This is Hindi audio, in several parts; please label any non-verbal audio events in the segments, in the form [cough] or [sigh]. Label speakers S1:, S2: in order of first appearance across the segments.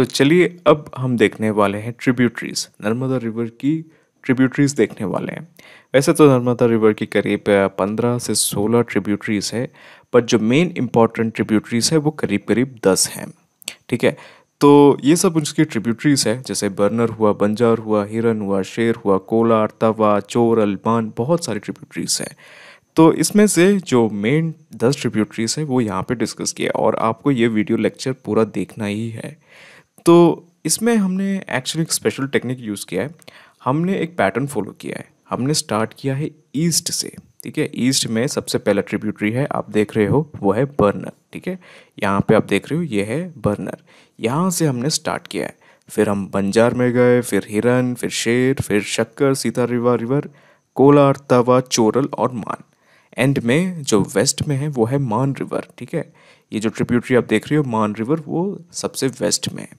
S1: तो चलिए अब हम देखने वाले हैं ट्रिब्यूटरीज नर्मदा रिवर की ट्रिब्यूटरीज देखने वाले हैं वैसे तो नर्मदा रिवर की करीब पंद्रह से सोलह ट्रिब्यूटरीज है पर जो मेन इंपॉर्टेंट ट्रिब्यूटरीज है वो करीब करीब दस हैं ठीक है तो ये सब उसकी ट्रिब्यूटरीज है जैसे बर्नर हुआ बंजार हुआ हिरन हुआ शेर हुआ कोला तवा चोर अलबान बहुत सारी ट्रिब्यूटरीज हैं तो इसमें से जो मेन दस ट्रिब्यूटरीज है वो यहाँ पे डिस्कस किया और आपको ये वीडियो लेक्चर पूरा देखना ही है तो इसमें हमने एक्चुअली एक स्पेशल टेक्निक यूज़ किया है हमने एक पैटर्न फॉलो किया है हमने स्टार्ट किया है ईस्ट से ठीक है ईस्ट में सबसे पहला ट्रिब्यूटरी है आप देख रहे हो वो है बर्नर ठीक है यहाँ पे आप देख रहे हो ये है बर्नर यहाँ से हमने स्टार्ट किया है फिर हम बंजार में गए फिर हिरन फिर शेर फिर शक्कर सीता रिवा रिवर कोलार तवा चोरल और मान एंड में जो वेस्ट में है वो है मान रिवर ठीक है ये जो ट्रिब्यूटरी आप देख रहे हो मान रिवर वो सबसे वेस्ट में है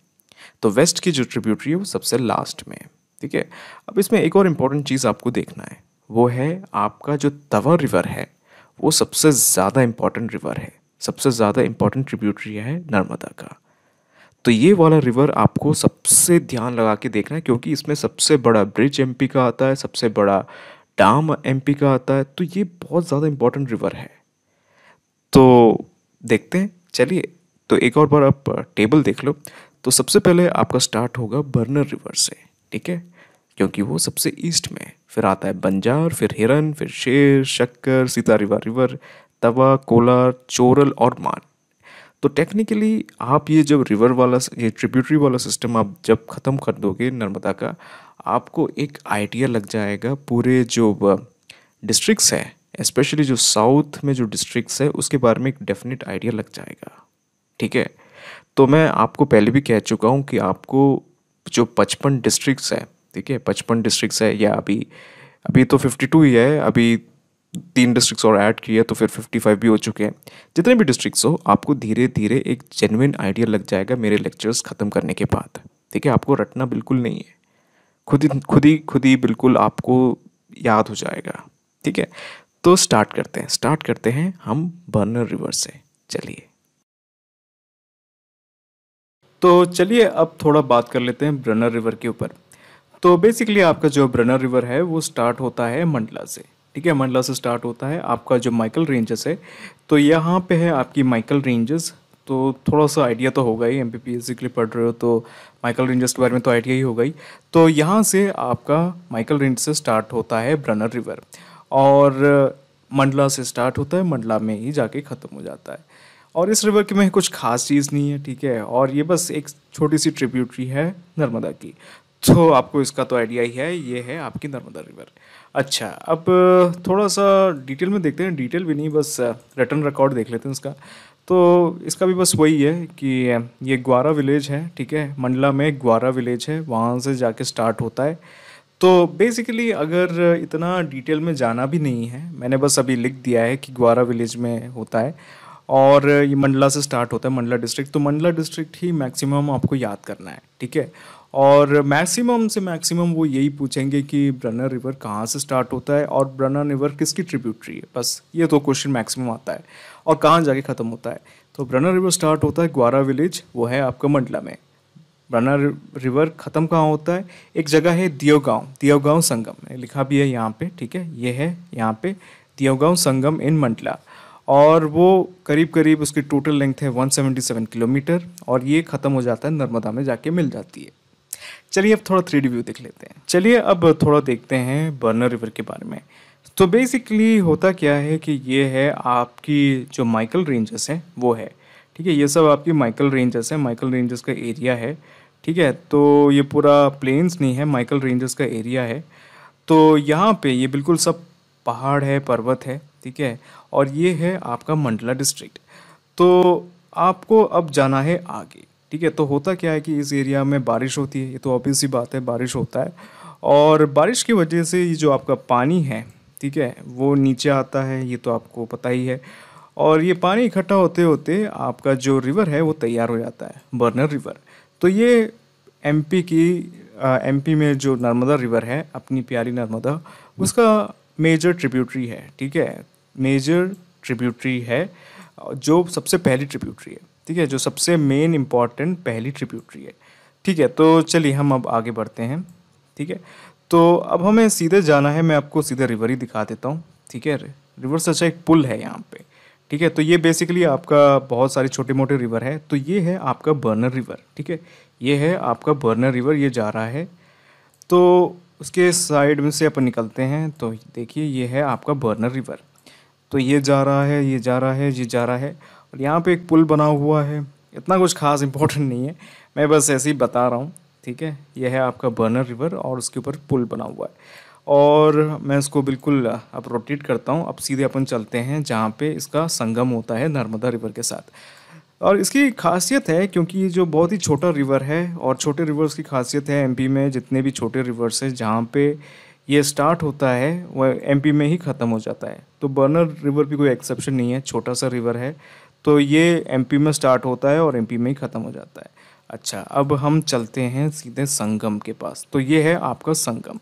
S1: तो वेस्ट की जो ट्रिब्यूटरी है वो सबसे लास्ट में है ठीक है अब इसमें एक और इम्पॉर्टेंट चीज़ आपको देखना है वो है आपका जो तवा रिवर है वो सबसे ज़्यादा इम्पॉर्टेंट रिवर है सबसे ज़्यादा इम्पॉर्टेंट ट्रिब्यूटरी है नर्मदा का तो ये वाला रिवर आपको सबसे ध्यान लगा के देखना है क्योंकि इसमें सबसे बड़ा ब्रिज एम का आता है सबसे बड़ा डाम एम का आता है तो ये बहुत ज़्यादा इम्पोर्टेंट रिवर है तो देखते हैं चलिए तो एक और बार आप टेबल देख लो तो सबसे पहले आपका स्टार्ट होगा बर्नर रिवर से ठीक है क्योंकि वो सबसे ईस्ट में फिर आता है बंजार फिर हिरन फिर शेर शक्कर सीता रिवर तवा कोलार चोरल और मान तो टेक्निकली आप ये जब रिवर वाला ये ट्रिब्यूटरी वाला सिस्टम आप जब ख़त्म कर दोगे नर्मदा का आपको एक आइडिया लग जाएगा पूरे जो डिस्ट्रिक्स है स्पेशली जो साउथ में जो डिस्ट्रिक्स है उसके बारे में एक डेफिनेट आइडिया लग जाएगा ठीक है तो मैं आपको पहले भी कह चुका हूँ कि आपको जो पचपन डिस्ट्रिक्ट्स हैं ठीक है पचपन डिस्ट्रिक्ट्स है या अभी अभी तो फिफ्टी टू ही है अभी तीन डिस्ट्रिक्ट्स और ऐड किए तो फिर फिफ्टी फाइव भी हो चुके हैं जितने भी डिस्ट्रिक्ट्स हो आपको धीरे धीरे एक जेनविन आइडिया लग जाएगा मेरे लेक्चर्स ख़त्म करने के बाद ठीक है आपको रटना बिल्कुल नहीं है खुद ही खुद ही खुद ही बिल्कुल आपको याद हो जाएगा ठीक है तो स्टार्ट करते हैं स्टार्ट करते हैं हम बर्नर रिवर से चलिए तो चलिए अब थोड़ा बात कर लेते हैं ब्रनर रिवर के ऊपर तो बेसिकली आपका जो ब्रनर रिवर है वो स्टार्ट होता है मंडला से ठीक है मंडला से स्टार्ट होता है आपका जो माइकल रेंजेस है तो यहाँ पे है आपकी माइकल रेंजेस तो थोड़ा सा आइडिया तो होगा ही एम पी पी के लिए पढ़ रहे हो तो माइकल रेंजेस के बारे में तो आइडिया ही होगा ही तो यहाँ से आपका माइकल रेंज से स्टार्ट होता है ब्रनर रिवर और मंडला से स्टार्ट होता है मंडला में ही जाके ख़त्म हो जाता है और इस रिवर की में कुछ खास चीज़ नहीं है ठीक है और ये बस एक छोटी सी ट्रिब्यूटरी है नर्मदा की तो आपको इसका तो आइडिया ही है ये है आपकी नर्मदा रिवर अच्छा अब थोड़ा सा डिटेल में देखते हैं डिटेल भी नहीं बस रिटर्न रिकॉर्ड देख लेते हैं इसका तो इसका भी बस वही है कि ये ग्वारा विलेज है ठीक है मंडला में ग्वारा विलेज है वहाँ से जाके स्टार्ट होता है तो बेसिकली अगर इतना डिटेल में जाना भी नहीं है मैंने बस अभी लिख दिया है कि ग्वारा विलेज में होता है और ये मंडला से स्टार्ट होता है मंडला डिस्ट्रिक्ट तो मंडला डिस्ट्रिक्ट ही मैक्सिमम आपको याद करना है ठीक है और मैक्सिमम से मैक्सिमम वो यही पूछेंगे कि ब्रनर रिवर कहाँ से स्टार्ट होता है और ब्रनर रिवर किसकी ट्रिब्यूटरी है बस ये तो क्वेश्चन मैक्सिमम आता है और कहाँ जाके ख़त्म होता है तो ब्रनर रिवर स्टार्ट होता है ग्वारा विलेज वो है आपका मंडला में ब्रनर रिवर ख़त्म कहाँ होता है एक जगह है दियोगाँव दियोगाँव संगम लिखा भी है यहाँ पर ठीक है ये है यहाँ पर दियोगाँव संगम इन मंडला और वो करीब करीब उसकी टोटल लेंथ है 177 किलोमीटर और ये ख़त्म हो जाता है नर्मदा में जाके मिल जाती है चलिए अब थोड़ा थ्री व्यू देख लेते हैं चलिए अब थोड़ा देखते हैं बर्नर रिवर के बारे में तो बेसिकली होता क्या है कि ये है आपकी जो माइकल रेंजेस हैं वो है ठीक है ये सब आपकी माइकल रेंजेस हैं माइकल रेंजेस का एरिया है ठीक है तो ये पूरा प्लेन्स नहीं है माइकल रेंजेस का एरिया है तो यहाँ पे ये बिल्कुल सब पहाड़ है पर्वत है ठीक है और ये है आपका मंडला डिस्ट्रिक्ट तो आपको अब जाना है आगे ठीक है तो होता क्या है कि इस एरिया में बारिश होती है ये तो ऑबियस ही बात है बारिश होता है और बारिश की वजह से ये जो आपका पानी है ठीक है वो नीचे आता है ये तो आपको पता ही है और ये पानी इकट्ठा होते होते आपका जो रिवर है वो तैयार हो जाता है बर्नर रिवर तो ये एमपी की एमपी में जो नर्मदा रिवर है अपनी प्यारी नर्मदा उसका मेजर ट्रिब्यूटरी है ठीक है मेजर ट्रिब्यूटरी है जो सबसे पहली ट्रिब्यूटरी है ठीक है जो सबसे मेन इम्पॉर्टेंट पहली ट्रिब्यूटरी है ठीक है तो चलिए हम अब आगे बढ़ते हैं ठीक है तो अब हमें सीधे जाना है मैं आपको सीधे रिवर ही दिखा देता हूँ ठीक है रिवर अच्छा एक पुल है यहाँ पे ठीक है तो ये बेसिकली आपका बहुत सारे छोटे मोटे रिवर है तो ये है आपका बर्नर रिवर ठीक है ये है आपका बर्नर रिवर ये जा रहा है तो उसके साइड में से अपन निकलते हैं तो देखिए ये है आपका बर्नर रिवर तो ये जा रहा है ये जा रहा है ये जा रहा है और यहाँ पे एक पुल बना हुआ है इतना कुछ खास इम्पोर्टेंट नहीं है मैं बस ऐसे ही बता रहा हूँ ठीक है यह है आपका बर्नर रिवर और उसके ऊपर पुल बना हुआ है और मैं इसको बिल्कुल अब रोटेट करता हूँ अब सीधे अपन चलते हैं जहाँ पे इसका संगम होता है नर्मदा रिवर के साथ और इसकी खासियत है क्योंकि ये जो बहुत ही छोटा रिवर है और छोटे रिवर्स की खासियत है एमपी में जितने भी छोटे रिवर्स हैं जहाँ पे ये स्टार्ट होता है वह एमपी में ही ख़त्म हो जाता है तो बर्नर रिवर भी कोई एक्सेप्शन नहीं है छोटा सा रिवर है तो ये एमपी में स्टार्ट होता है और एमपी में ही ख़त्म हो जाता है अच्छा अब हम चलते हैं सीधे संगम के पास तो ये है आपका संगम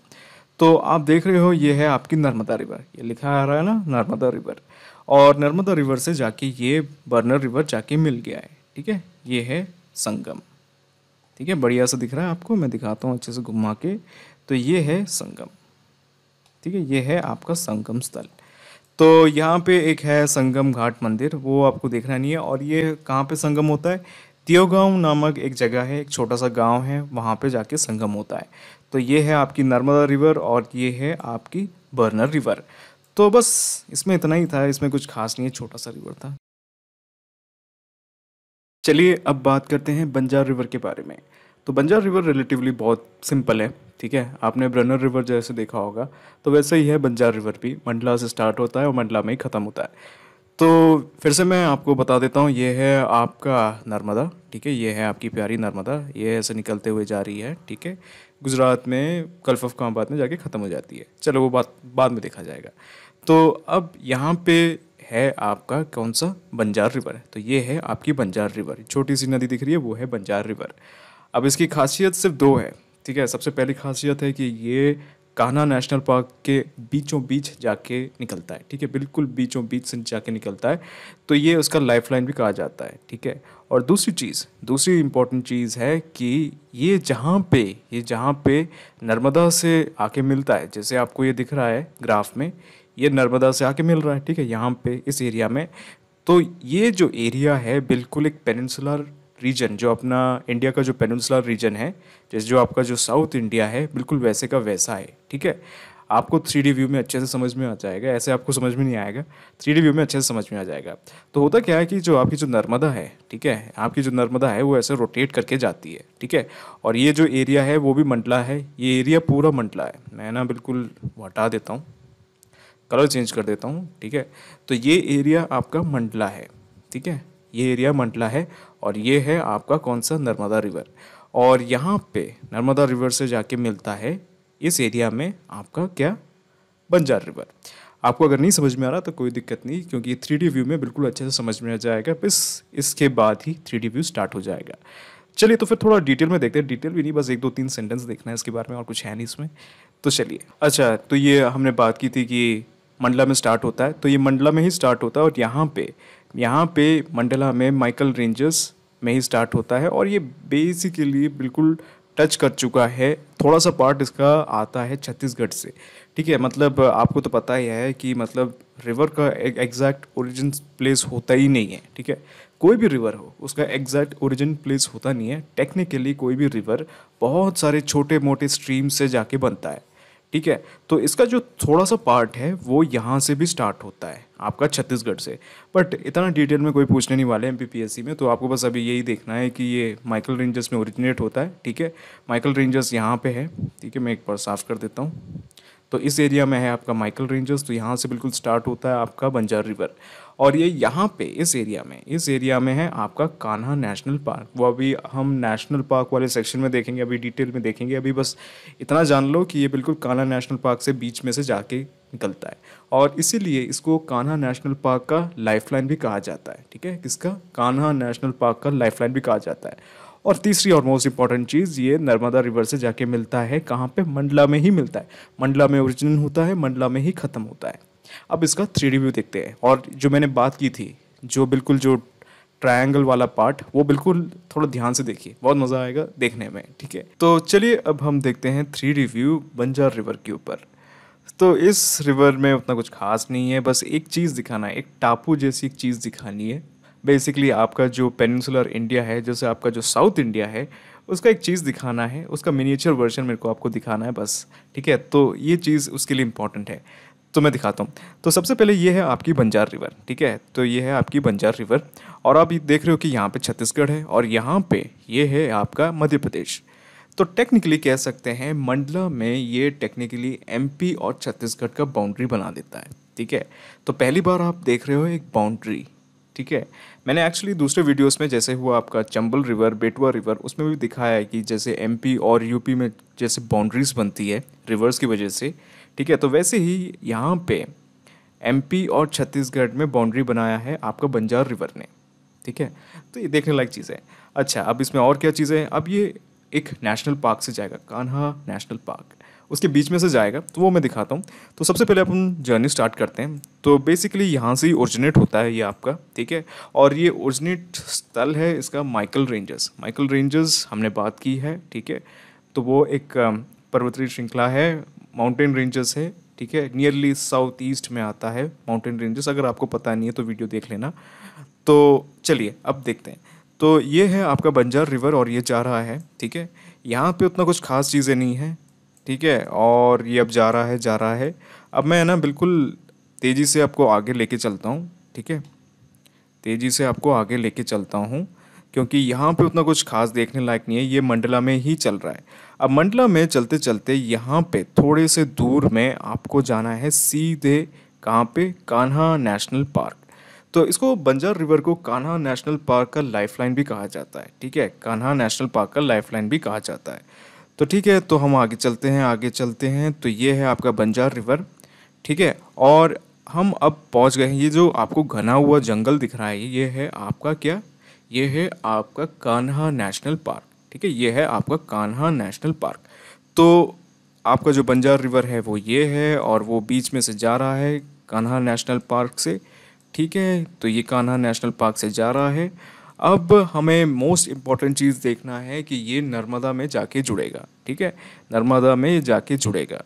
S1: तो आप देख रहे हो ये है आपकी नर्मदा रिवर ये लिखा आ रहा है ना नर्मदा रिवर और नर्मदा रिवर से जाके ये बर्नर रिवर जाके मिल गया है ठीक है ये है संगम ठीक है बढ़िया से दिख रहा है आपको मैं दिखाता हूँ अच्छे से घुमा के तो ये है संगम ठीक है ये है आपका संगम स्थल तो यहाँ पे एक है संगम घाट मंदिर वो आपको देखना नहीं है और ये कहाँ पे संगम होता है त्योगांव नामक एक जगह है एक छोटा सा गांव है वहाँ पे जाके संगम होता है तो ये है आपकी नर्मदा रिवर और ये है आपकी बर्नर रिवर तो बस इसमें इतना ही था इसमें कुछ खास नहीं है छोटा सा रिवर था चलिए अब बात करते हैं बंजार रिवर के बारे में तो बंजार रिवर रिलेटिवली बहुत सिंपल है ठीक है आपने ब्रनर रिवर जैसे देखा होगा तो वैसे ही है बंजार रिवर भी मंडला से स्टार्ट होता है और मंडला में ही ख़त्म होता है तो फिर से मैं आपको बता देता हूँ ये है आपका नर्मदा ठीक है ये है आपकी प्यारी नर्मदा ये ऐसे निकलते हुए जा रही है ठीक है गुजरात में कल्फ ऑफ कामाबाद में जाके ख़त्म हो जाती है चलो वो बात बाद में देखा जाएगा तो अब यहाँ पे है आपका कौन सा बंजार रिवर तो ये है आपकी बंजार रिवर छोटी सी नदी दिख रही है वो है बंजार रिवर अब इसकी खासियत सिर्फ दो है ठीक है सबसे पहली खासियत है कि ये कान्हा नेशनल पार्क के बीचों बीच जाके निकलता है ठीक है बिल्कुल बीचों बीच से जाके निकलता है तो ये उसका लाइफ लाइन भी कहा जाता है ठीक है और दूसरी चीज़ दूसरी इम्पॉर्टेंट चीज़ है कि ये जहाँ पे ये जहाँ पे नर्मदा से आके मिलता है जैसे आपको ये दिख रहा है ग्राफ में ये नर्मदा से आके मिल रहा है ठीक है यहाँ पे इस एरिया में तो ये जो एरिया है बिल्कुल एक पेनसुलर रीजन जो अपना इंडिया का जो पेनसुलर रीजन है जैसे जो आपका जो साउथ इंडिया है बिल्कुल वैसे का वैसा है ठीक है आपको थ्री डी व्यू में अच्छे से समझ में आ जाएगा ऐसे आपको समझ में नहीं आएगा थ्री डी व्यू में अच्छे से समझ में आ जाएगा तो होता क्या है कि जो आपकी जो नर्मदा है ठीक है आपकी जो नर्मदा है वो ऐसे रोटेट करके जाती है ठीक है और ये जो एरिया है वो भी मंडला है ये एरिया पूरा मंडला है मैं ना बिल्कुल हटा देता हूँ कलर चेंज कर देता हूँ ठीक है तो ये एरिया आपका मंडला है ठीक है ये एरिया मंडला है और ये है आपका कौन सा नर्मदा रिवर और यहाँ पे नर्मदा रिवर से जाके मिलता है इस एरिया में आपका क्या बंजार रिवर आपको अगर नहीं समझ में आ रहा तो कोई दिक्कत नहीं क्योंकि थ्री डी व्यू में बिल्कुल अच्छे से समझ में आ जाएगा बस इसके बाद ही थ्री डी व्यू स्टार्ट हो जाएगा चलिए तो फिर थोड़ा डिटेल में देखते हैं डिटेल भी नहीं बस एक दो तीन सेंटेंस देखना है इसके बारे में और कुछ है नहीं इसमें तो चलिए अच्छा तो ये हमने बात की थी कि मंडला में स्टार्ट होता है तो ये मंडला में ही स्टार्ट होता है और यहाँ पे यहाँ पे मंडला में माइकल रेंजर्स में ही स्टार्ट होता है और ये बेसिकली बिल्कुल टच कर चुका है थोड़ा सा पार्ट इसका आता है छत्तीसगढ़ से ठीक है मतलब आपको तो पता ही है कि मतलब रिवर का एग्जैक्ट ओरिजिन प्लेस होता ही नहीं है ठीक है कोई भी रिवर हो उसका एग्जैक्ट ओरिजिन प्लेस होता नहीं है टेक्निकली कोई भी रिवर बहुत सारे छोटे मोटे स्ट्रीम से जाके बनता है ठीक है तो इसका जो थोड़ा सा पार्ट है वो यहाँ से भी स्टार्ट होता है आपका छत्तीसगढ़ से बट इतना डिटेल में कोई पूछने नहीं वाले एम पी में तो आपको बस अभी यही देखना है कि ये माइकल रेंजर्स में ओरिजिनेट होता है ठीक है माइकल रेंजर्स यहाँ पर है ठीक है मैं एक बार साफ कर देता हूँ तो इस एरिया में है आपका माइकल रेंजर्स तो यहाँ से बिल्कुल स्टार्ट होता है आपका बंजार रिवर और ये यहाँ पे इस एरिया में इस एरिया में है आपका कान्हा नेशनल पार्क वो अभी हम नेशनल पार्क वाले सेक्शन में देखेंगे अभी डिटेल में देखेंगे अभी बस इतना जान लो कि ये बिल्कुल कान्हा नेशनल पार्क से बीच में से जाके निकलता है और इसीलिए इसको कान्हा नेशनल पार्क का लाइफलाइन भी कहा जाता है ठीक है किसका कान्हा नेशनल पार्क का लाइफलाइन भी कहा जाता है और तीसरी और मोस्ट इंपॉर्टेंट चीज़ ये नर्मदा रिवर से जाके मिलता है कहाँ पे मंडला में ही मिलता है मंडला में ओरिजिनल होता है मंडला में ही ख़त्म होता है अब इसका थ्री व्यू देखते हैं और जो मैंने बात की थी जो बिल्कुल जो ट्रायंगल वाला पार्ट वो बिल्कुल थोड़ा ध्यान से देखिए बहुत मज़ा आएगा देखने में ठीक है तो चलिए अब हम देखते हैं थ्री रिव्यू बंजार रिवर के ऊपर तो इस रिवर में उतना कुछ खास नहीं है बस एक चीज़ दिखाना है एक टापू जैसी एक चीज़ दिखानी है बेसिकली आपका जो पेनिसुलर इंडिया है जैसे आपका जो साउथ इंडिया है उसका एक चीज़ दिखाना है उसका मिनिएचर वर्जन मेरे को आपको दिखाना है बस ठीक है तो ये चीज़ उसके लिए इम्पॉर्टेंट है तो मैं दिखाता हूँ तो सबसे पहले ये है आपकी बंजार रिवर ठीक है तो ये है आपकी बंजार रिवर और आप देख रहे हो कि यहाँ पे छत्तीसगढ़ है और यहाँ पे ये है आपका मध्य प्रदेश तो टेक्निकली कह सकते हैं मंडला में ये टेक्निकली एमपी और छत्तीसगढ़ का बाउंड्री बना देता है ठीक है तो पहली बार आप देख रहे हो एक बाउंड्री ठीक है मैंने एक्चुअली दूसरे वीडियोस में जैसे हुआ आपका चंबल रिवर बेटवा रिवर उसमें भी दिखाया है कि जैसे एमपी और यूपी में जैसे बाउंड्रीज बनती है रिवर्स की वजह से ठीक है तो वैसे ही यहाँ पे एमपी और छत्तीसगढ़ में बाउंड्री बनाया है आपका बंजार रिवर ने ठीक है तो ये देखने लायक चीज़ है अच्छा अब इसमें और क्या चीज़ें हैं अब ये एक नेशनल पार्क से जाएगा कान्हा नेशनल पार्क उसके बीच में से जाएगा तो वो मैं दिखाता हूँ तो सबसे पहले अपन जर्नी स्टार्ट करते हैं तो बेसिकली यहाँ से ही ओरिजिनेट होता है ये आपका ठीक है और ये ओरिजिनेट स्थल है इसका माइकल रेंजर्स माइकल रेंजर्स हमने बात की है ठीक है तो वो एक पर्वतीय श्रृंखला है माउंटेन रेंजर्स है ठीक है नियरली साउथ ईस्ट में आता है माउंटेन रेंजेस अगर आपको पता नहीं है तो वीडियो देख लेना तो चलिए अब देखते हैं तो ये है आपका बंजार रिवर और ये जा रहा है ठीक है यहाँ पे उतना कुछ खास चीज़ें नहीं हैं ठीक है और ये अब जा रहा है जा रहा है अब मैं ना बिल्कुल तेज़ी से आपको आगे लेके चलता हूँ ठीक है तेज़ी से आपको आगे लेके चलता हूँ क्योंकि यहाँ पे उतना कुछ खास देखने लायक नहीं है ये मंडला में ही चल रहा है अब मंडला में चलते चलते यहाँ पे थोड़े से दूर में आपको जाना है सीधे कहाँ पे कान्हा नेशनल पार्क तो इसको बंजार रिवर को कान्हा नेशनल पार्क का लाइफलाइन भी कहा जाता है ठीक है कान्हा नेशनल पार्क का लाइफलाइन भी कहा जाता है तो ठीक है तो हम आगे चलते हैं आगे चलते हैं तो ये है आपका बंजार रिवर ठीक है और हम अब पहुंच गए हैं ये जो आपको घना हुआ जंगल दिख रहा है ये है आपका क्या ये है आपका कान्हा नेशनल पार्क ठीक है ये है आपका कान्हा नेशनल पार्क तो आपका जो बंजार रिवर है वो ये है और वो बीच में से जा रहा है कान्हा नेशनल पार्क से ठीक है तो ये कान्हा नेशनल पार्क से जा रहा है अब हमें मोस्ट इम्पॉर्टेंट चीज़ देखना है कि ये नर्मदा में जाके जुड़ेगा ठीक है नर्मदा में ये जाके जुड़ेगा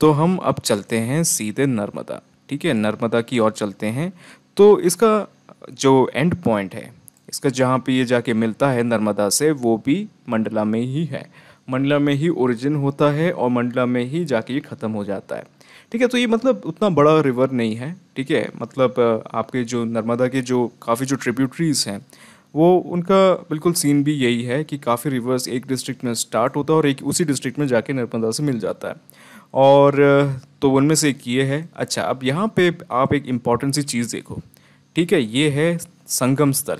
S1: तो हम अब चलते हैं सीधे नर्मदा ठीक है नर्मदा की ओर चलते हैं तो इसका जो एंड पॉइंट है इसका जहाँ पे ये जाके मिलता है नर्मदा से वो भी मंडला में ही है मंडला में ही ओरिजिन होता है और मंडला में ही जाके ये ख़त्म हो जाता है ठीक है तो ये मतलब उतना बड़ा रिवर नहीं है ठीक है मतलब आपके जो नर्मदा के जो काफ़ी जो ट्रिब्यूटरीज हैं वो उनका बिल्कुल सीन भी यही है कि काफ़ी रिवर्स एक डिस्ट्रिक्ट में स्टार्ट होता है और एक उसी डिस्ट्रिक्ट में जाके नर्मदा से मिल जाता है और तो उनमें से एक ये है अच्छा अब यहाँ पे आप एक इम्पॉर्टेंट सी चीज़ देखो ठीक है ये है संगम स्थल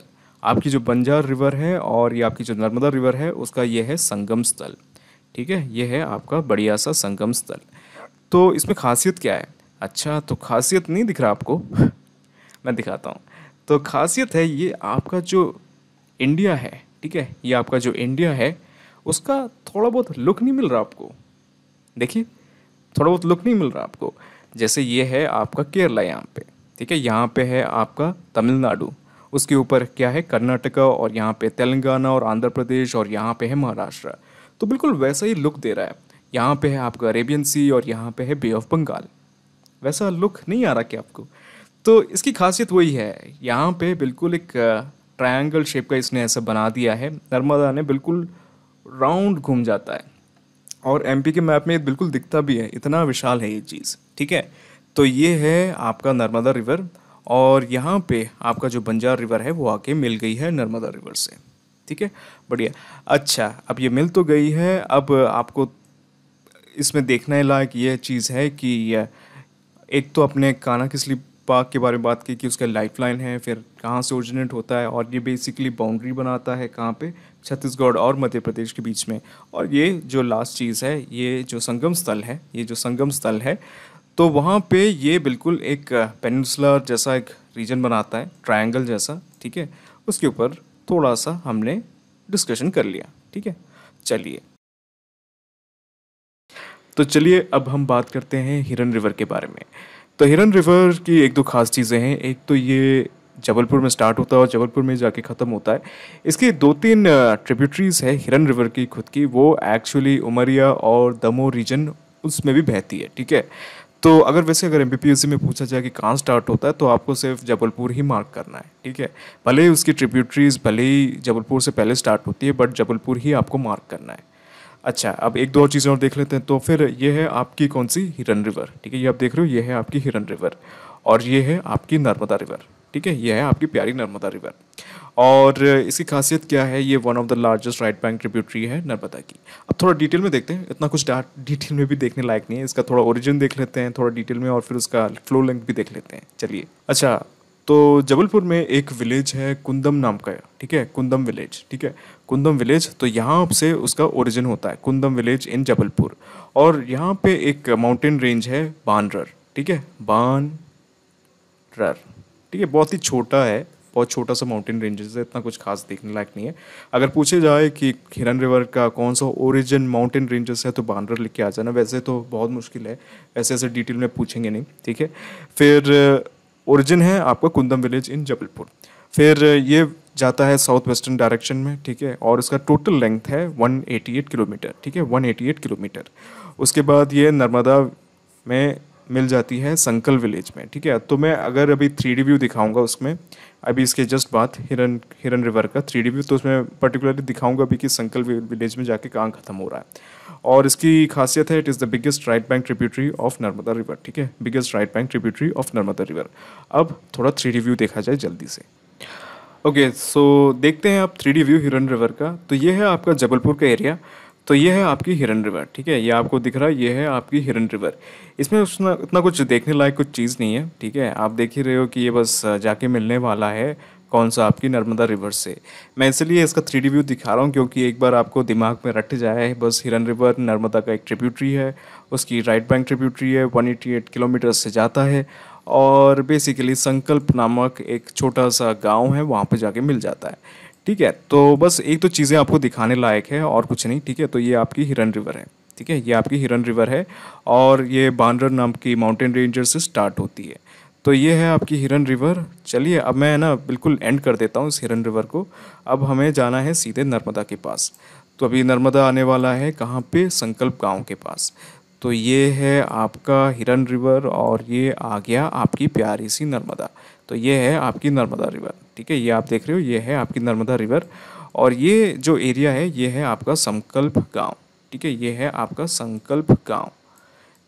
S1: आपकी जो बंजार रिवर है और ये आपकी जो नर्मदा रिवर है उसका ये है संगम स्थल ठीक है ये है आपका बढ़िया सा संगम स्थल तो इसमें खासियत क्या है अच्छा तो खासियत नहीं दिख रहा आपको [laughs] मैं दिखाता हूँ तो खासियत है ये आपका जो इंडिया है ठीक है ये आपका जो इंडिया है उसका थोड़ा बहुत लुक नहीं मिल रहा आपको देखिए थोड़ा बहुत लुक नहीं मिल रहा आपको जैसे ये है आपका केरला यहाँ पे ठीक है यहाँ पे है आपका तमिलनाडु उसके ऊपर क्या है कर्नाटका और यहाँ पे तेलंगाना और आंध्र प्रदेश और यहाँ पे है महाराष्ट्र तो बिल्कुल वैसा ही लुक दे रहा है यहाँ पे है आपका अरेबियन सी और यहाँ पे है बे ऑफ बंगाल वैसा लुक नहीं आ रहा क्या आपको तो इसकी खासियत वही है यहाँ पे बिल्कुल एक ट्रायंगल शेप का इसने ऐसा बना दिया है नर्मदा ने बिल्कुल राउंड घूम जाता है और एमपी के मैप में बिल्कुल दिखता भी है इतना विशाल है ये चीज़ ठीक है तो ये है आपका नर्मदा रिवर और यहाँ पे आपका जो बंजार रिवर है वो आके मिल गई है नर्मदा रिवर से ठीक है बढ़िया अच्छा अब ये मिल तो गई है अब आपको इसमें देखने लायक ये चीज़ है कि एक तो अपने काना किसली पार्क के बारे में बात की कि उसका लाइफ लाइन है फिर कहाँ से ओरिजिनेट होता है और ये बेसिकली बाउंड्री बनाता है कहाँ पे छत्तीसगढ़ और मध्य प्रदेश के बीच में और ये जो लास्ट चीज़ है ये जो संगम स्थल है ये जो संगम स्थल है तो वहाँ पे ये बिल्कुल एक पेनसुलर जैसा एक रीजन बनाता है ट्रायंगल जैसा ठीक है उसके ऊपर थोड़ा सा हमने डिस्कशन कर लिया ठीक है चलिए तो चलिए अब हम बात करते हैं हिरन रिवर के बारे में तो हिरन रिवर की एक दो खास चीज़ें हैं एक तो ये जबलपुर में स्टार्ट होता है और जबलपुर में जाके ख़त्म होता है इसकी दो तीन ट्रिब्यूटरीज़ है हिरन रिवर की खुद की वो एक्चुअली उमरिया और दमो रीजन उसमें भी बहती है ठीक है तो अगर वैसे अगर एम में पूछा जाए कि कहाँ स्टार्ट होता है तो आपको सिर्फ जबलपुर ही मार्क करना है ठीक है भले ही उसकी ट्रिब्यूटरीज़ भले ही जबलपुर से पहले स्टार्ट होती है बट जबलपुर ही आपको मार्क करना है अच्छा अब एक दो और चीज़ें और देख लेते हैं तो फिर ये है आपकी कौन सी हिरन रिवर ठीक है ये आप देख रहे हो ये है आपकी हिरन रिवर और ये है आपकी नर्मदा रिवर ठीक है ये है आपकी प्यारी नर्मदा रिवर और इसकी खासियत क्या है ये one of the largest right bank tributary है नर्मदा की अब थोड़ा डिटेल में देखते हैं इतना कुछ डिटेल में भी देखने लायक नहीं है इसका थोड़ा ओरिजिन देख लेते हैं थोड़ा डिटेल में और फिर उसका फ्लो लेंथ भी देख लेते हैं चलिए अच्छा तो जबलपुर में एक विलेज है कुंदम नाम का ठीक है कुंदम विलेज ठीक है कुंदम विलेज तो यहाँ से उसका ओरिजिन होता है कुंदम विलेज इन जबलपुर और यहाँ पे एक माउंटेन रेंज है बानरर ठीक है बानरर ठीक है बहुत ही छोटा है बहुत छोटा सा माउंटेन रेंजेस है इतना कुछ खास देखने लायक नहीं है अगर पूछे जाए कि हिरन रिवर का कौन सा ओरिजिन माउंटेन रेंजेस है तो बानरर लिख के आ जाना वैसे तो बहुत मुश्किल है ऐसे ऐसे डिटेल में पूछेंगे नहीं ठीक है फिर ओरिजिन है आपका कुंदम विलेज इन जबलपुर फिर ये जाता है साउथ वेस्टर्न डायरेक्शन में ठीक है और इसका टोटल लेंथ है 188 किलोमीटर ठीक है 188 किलोमीटर उसके बाद ये नर्मदा में मिल जाती है संकल विलेज में ठीक है तो मैं अगर अभी थ्री डी व्यू दिखाऊंगा उसमें अभी इसके जस्ट बात हिरन हिरन रिवर का थ्री डी व्यू तो उसमें पर्टिकुलरली दिखाऊंगा अभी कि संकल विलेज में जाके कहाँ ख़त्म हो रहा है और इसकी खासियत है it is the biggest right bank tributary of Narmada river ठीक है biggest right bank tributary of Narmada river अब थोड़ा थ्री डी व्यू देखा जाए जल्दी से ओके okay, सो so, देखते हैं आप three D view Hiran river का तो ये है आपका जबलपुर का एरिया तो ये है आपकी हिरन रिवर ठीक है ये आपको दिख रहा है ये है आपकी हिरन रिवर इसमें उतना उतना कुछ देखने लायक कुछ चीज़ नहीं है ठीक है आप देख ही रहे हो कि ये बस जाके मिलने वाला है कौन सा आपकी नर्मदा रिवर से मैं इसलिए इसका थ्री डी व्यू दिखा रहा हूँ क्योंकि एक बार आपको दिमाग में रट जाए बस हिरन रिवर नर्मदा का एक ट्रिब्यूटरी है उसकी राइट बैंक ट्रिब्यूटरी है एट किलोमीटर से जाता है और बेसिकली संकल्प नामक एक छोटा सा गांव है वहाँ पे जाके मिल जाता है ठीक है तो बस एक तो चीज़ें आपको दिखाने लायक है और कुछ नहीं ठीक है तो ये आपकी हिरन रिवर है ठीक है ये आपकी हिरन रिवर है और ये बानर नाम की माउंटेन रेंजर से स्टार्ट होती है तो ये है आपकी हिरन रिवर चलिए अब मैं ना बिल्कुल एंड कर देता हूँ इस हिरन रिवर को अब हमें जाना है सीधे नर्मदा के पास तो अभी नर्मदा आने वाला है कहाँ पे संकल्प गांव के पास तो ये है आपका हिरन रिवर और ये आ गया आपकी प्यारी सी नर्मदा तो ये है आपकी नर्मदा रिवर ठीक है ये आप देख रहे हो ये है आपकी नर्मदा रिवर और ये जो एरिया है ये है आपका संकल्प गांव ठीक है ये है आपका संकल्प गांव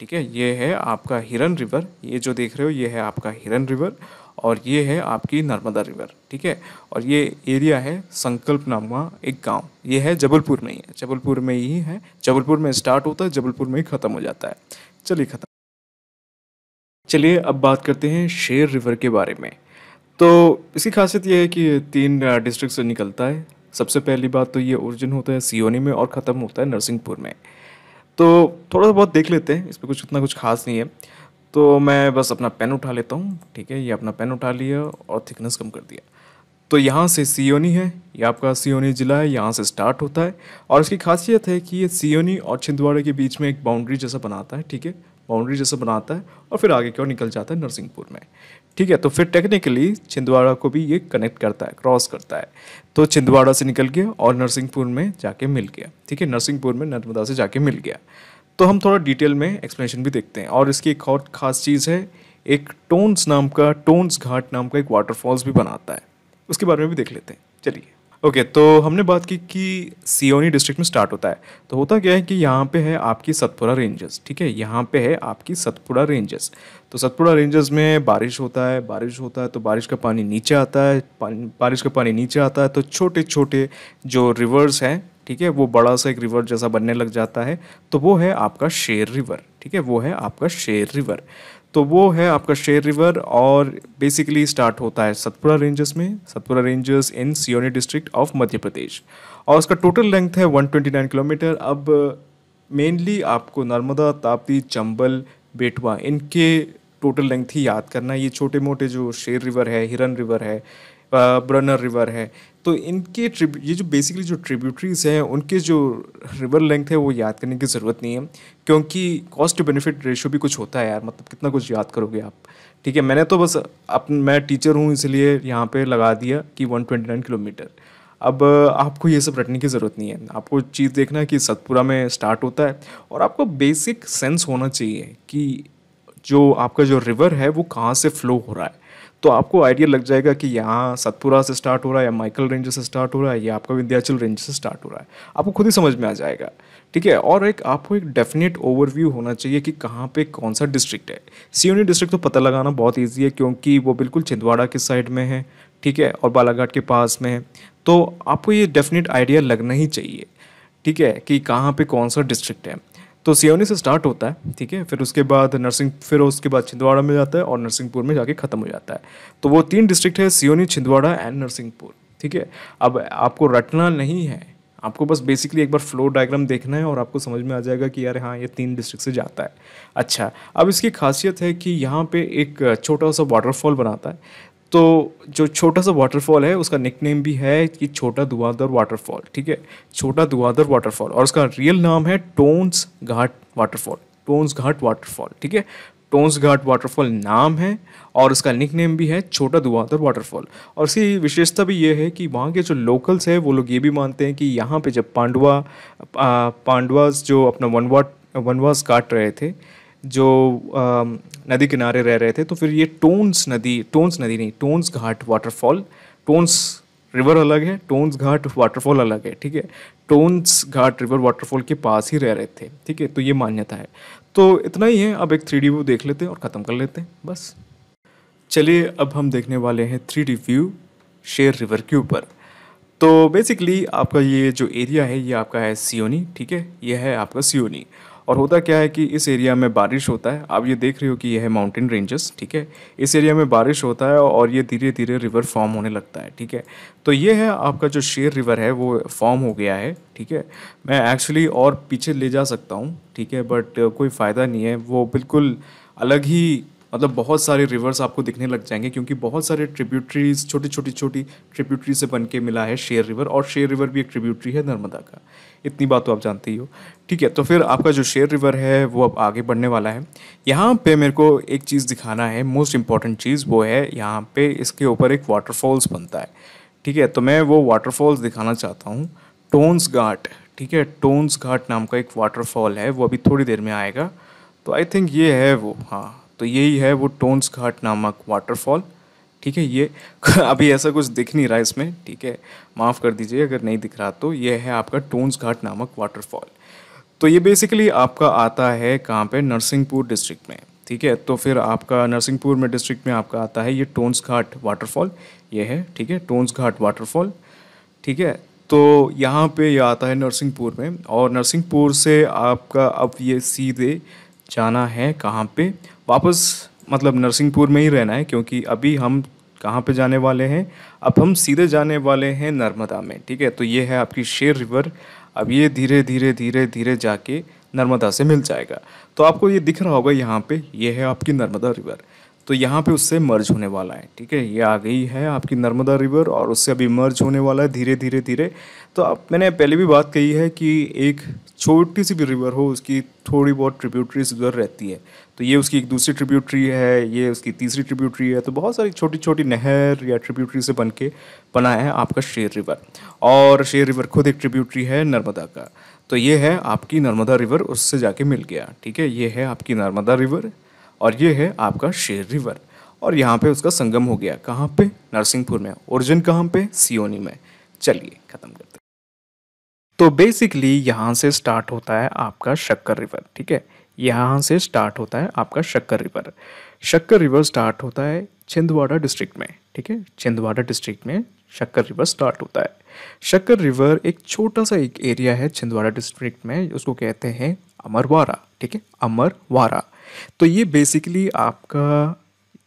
S1: ठीक है ये है आपका हिरन रिवर ये जो देख रहे हो ये है आपका हिरन रिवर और ये है आपकी नर्मदा रिवर ठीक है और ये एरिया है संकल्प नामा एक गांव ये है जबलपुर में ही है जबलपुर में ही है जबलपुर में स्टार्ट होता है जबलपुर में ही ख़त्म हो जाता है चलिए ख़त्म चलिए अब बात करते हैं शेर रिवर के बारे में तो इसकी खासियत यह है कि तीन डिस्ट्रिक्ट से निकलता है सबसे पहली बात तो ये ओरिजिन होता है सियोनी में और ख़त्म होता है नरसिंहपुर में तो थोड़ा बहुत देख लेते हैं इसमें कुछ उतना कुछ खास नहीं है तो मैं बस अपना पेन उठा लेता हूँ ठीक है ये अपना पेन उठा लिया और थिकनेस कम कर दिया तो यहाँ से सियोनी है ये आपका सियोनी ज़िला है यहाँ से स्टार्ट होता है और इसकी खासियत है कि ये सियोनी और छिंदवाड़ा के बीच में एक बाउंड्री जैसा बनाता है ठीक है बाउंड्री जैसा बनाता है और फिर आगे की ओर निकल जाता है नरसिंहपुर में ठीक है तो फिर टेक्निकली छिंदवाड़ा को भी ये कनेक्ट करता है क्रॉस करता है तो छिंदवाड़ा से निकल गया और नरसिंहपुर में जाके मिल गया ठीक है नरसिंहपुर में नर्मदा से जाके मिल गया तो हम थोड़ा डिटेल में एक्सप्लेनेशन भी देखते हैं और इसकी एक और ख़ास चीज़ है एक टोन्स नाम का टोन्स घाट नाम का एक वाटरफॉल्स भी बनाता है उसके बारे में भी देख लेते हैं चलिए ओके तो हमने बात की कि सियोनी डिस्ट्रिक्ट में स्टार्ट होता है तो होता क्या है कि यहाँ पे है आपकी सतपुरा रेंजेस ठीक है यहाँ पे है आपकी सतपुरा रेंजेस तो सतपुरा रेंजेस में बारिश होता है बारिश होता है तो बारिश का पानी नीचे आता है बारिश का पानी नीचे आता है तो छोटे छोटे जो रिवर्स हैं ठीक है वो बड़ा सा एक रिवर जैसा बनने लग जाता है तो वो है आपका शेर रिवर ठीक है वो है आपका शेर रिवर तो वो है आपका शेर रिवर और बेसिकली स्टार्ट होता है सतपुरा रेंजेस में Satpura ranges in Seoni district of Madhya Pradesh और उसका टोटल लेंथ है 129 किलोमीटर अब मेनली आपको नर्मदा ताप्ती चंबल बेटवा इनके टोटल लेंथ ही याद करना ये छोटे मोटे जो शेर रिवर है हिरन रिवर है ब्रनर रिवर है तो इनके ये जो बेसिकली जो ट्रिब्यूटरीज़ हैं उनके जो रिवर लेंथ है वो याद करने की ज़रूरत नहीं है क्योंकि कॉस्ट बेनिफिट रेशो भी कुछ होता है यार मतलब कितना कुछ याद करोगे आप ठीक है मैंने तो बस अप मैं टीचर हूँ इसलिए यहाँ पे लगा दिया कि 129 किलोमीटर अब आपको ये सब रटने की ज़रूरत नहीं है आपको चीज़ देखना है कि सतपुरा में स्टार्ट होता है और आपको बेसिक सेंस होना चाहिए कि जो आपका जो रिवर है वो कहाँ से फ्लो हो रहा है तो आपको आइडिया लग जाएगा कि यहाँ सतपुरा से स्टार्ट हो रहा है या माइकल रेंज से स्टार्ट हो रहा है या आपका विंध्याचल रेंज से स्टार्ट हो रहा है आपको खुद ही समझ में आ जाएगा ठीक है और एक आपको एक डेफिनेट ओवरव्यू होना चाहिए कि कहाँ पे कौन सा डिस्ट्रिक्ट है सीओनी डिस्ट्रिक्ट e तो पता लगाना बहुत ईजी है क्योंकि वो बिल्कुल छिंदवाड़ा के साइड में है ठीक है और बालाघाट के पास में है तो आपको ये डेफिनेट आइडिया लगना ही चाहिए ठीक है कि कहाँ पे कौन सा डिस्ट्रिक्ट है तो सियोनी से स्टार्ट होता है ठीक है फिर उसके बाद नर्सिंग फिर उसके बाद छिंदवाड़ा में जाता है और नरसिंहपुर में जाके ख़त्म हो जाता है तो वो तीन डिस्ट्रिक्ट है सियोनी छिंदवाड़ा एंड नरसिंहपुर ठीक है अब आपको रटना नहीं है आपको बस बेसिकली एक बार फ्लो डायग्राम देखना है और आपको समझ में आ जाएगा कि यार हाँ ये तीन डिस्ट्रिक्ट से जाता है अच्छा अब इसकी खासियत है कि यहाँ पे एक छोटा सा वाटरफॉल बनाता है तो जो छोटा सा वाटरफॉल है उसका निकनेम भी है कि छोटा दुआदर वाटरफॉल ठीक है छोटा दुआदर वाटरफॉल और उसका रियल नाम है टोन्स घाट वाटरफॉल टोन्स घाट वाटरफॉल ठीक है टोन्स घाट वाटरफॉल नाम है और उसका निक नेम भी है छोटा दुआदर वाटरफॉल और इसकी विशेषता भी ये है कि वहाँ के जो लोकल्स हैं वो लोग ये भी मानते हैं कि यहाँ पे जब पांडवा पांडवाज जो अपना वनवाट वनवास काट रहे थे जो नदी किनारे रह रहे थे तो फिर ये टोन्स नदी टोन्स नदी नहीं टोन्स घाट वाटरफॉल टोन्स रिवर अलग है टोन्स घाट वाटरफॉल अलग है ठीक है टोन्स घाट रिवर वाटरफॉल के पास ही रह रहे थे ठीक है तो ये मान्यता है तो इतना ही है अब एक थ्री व्यू देख लेते हैं और ख़त्म कर लेते हैं बस चलिए अब हम देखने वाले हैं थ्री व्यू शेर रिवर के ऊपर तो बेसिकली आपका ये जो एरिया है ये आपका है सियोनी ठीक है ये है आपका सियोनी और होता क्या है कि इस एरिया में बारिश होता है आप ये देख रहे हो कि यह है माउंटेन रेंजेस ठीक है इस एरिया में बारिश होता है और ये धीरे धीरे रिवर फॉर्म होने लगता है ठीक है तो ये है आपका जो शेर रिवर है वो फॉर्म हो गया है ठीक है मैं एक्चुअली और पीछे ले जा सकता हूँ ठीक है बट कोई फ़ायदा नहीं है वो बिल्कुल अलग ही मतलब बहुत सारे रिवर्स आपको दिखने लग जाएंगे क्योंकि बहुत सारे ट्रिब्यूटरीज छोटी छोटी छोटी ट्रिब्यूटरी से बन के मिला है शेर रिवर और शेर रिवर भी एक ट्रिब्यूटरी है नर्मदा का इतनी बात तो आप जानते ही हो ठीक है तो फिर आपका जो शेयर रिवर है वो अब आगे बढ़ने वाला है यहाँ पे मेरे को एक चीज़ दिखाना है मोस्ट इम्पॉर्टेंट चीज़ वो है यहाँ पे इसके ऊपर एक वाटरफॉल्स बनता है ठीक है तो मैं वो वाटरफॉल्स दिखाना चाहता हूँ टोन्स घाट ठीक है टोन्स घाट नाम का एक वाटरफॉल है वो अभी थोड़ी देर में आएगा तो आई थिंक ये है वो हाँ तो यही है वो टोन्स घाट नामक वाटरफॉल ठीक है ये [laughs] अभी ऐसा कुछ दिख नहीं रहा है इसमें ठीक है माफ़ कर दीजिए अगर नहीं दिख रहा तो ये है आपका टोन्स घाट नामक वाटरफॉल तो ये बेसिकली आपका आता है कहाँ पे नरसिंहपुर डिस्ट्रिक्ट में ठीक है तो फिर आपका नरसिंहपुर में डिस्ट्रिक्ट में आपका आता है ये टोन्स घाट वाटरफॉल ये है ठीक है टोन्स घाट वाटरफॉल ठीक है तो यहाँ पे ये यह आता है नरसिंहपुर में और नरसिंहपुर से आपका अब ये सीधे जाना है कहाँ पे वापस मतलब नरसिंहपुर में ही रहना है क्योंकि अभी हम कहाँ पे जाने वाले हैं अब हम सीधे जाने वाले हैं नर्मदा में ठीक है तो ये है आपकी शेर रिवर अब ये धीरे धीरे धीरे धीरे जाके नर्मदा से मिल जाएगा तो आपको ये दिख रहा होगा यहाँ पे ये है आपकी नर्मदा रिवर तो यहाँ पे उससे मर्ज होने वाला है ठीक है ये आ गई है आपकी नर्मदा रिवर और उससे अभी मर्ज होने वाला है धीरे धीरे धीरे तो अब मैंने पहले भी बात कही है कि एक छोटी सी भी रिवर हो उसकी थोड़ी बहुत ट्रिब्यूटरीज उधर रहती है तो ये उसकी एक दूसरी ट्रिब्यूटरी है ये उसकी तीसरी ट्रिब्यूटरी है तो बहुत सारी छोटी छोटी नहर या ट्रिब्यूटरी से बन के बना है आपका शेर रिवर और शेर रिवर खुद एक ट्रिब्यूटरी है नर्मदा का तो ये है आपकी नर्मदा रिवर उससे जाके मिल गया ठीक है ये है आपकी नर्मदा रिवर और ये है आपका शेर रिवर और यहाँ पे उसका संगम हो गया कहाँ पे नरसिंहपुर में ओरिजिन कहाँ पे सियोनी में चलिए ख़त्म करते तो बेसिकली यहाँ से स्टार्ट होता है आपका शक्कर रिवर ठीक है यहाँ से स्टार्ट होता है आपका शक्कर रिवर शक्कर रिवर स्टार्ट होता है छिंदवाड़ा डिस्ट्रिक्ट में ठीक है छिंदवाड़ा डिस्ट्रिक्ट में शक्कर रिवर स्टार्ट होता है शक्कर रिवर एक छोटा सा एक एरिया है छिंदवाड़ा डिस्ट्रिक्ट में उसको कहते हैं अमरवारा ठीक है अमरवारा तो ये बेसिकली आपका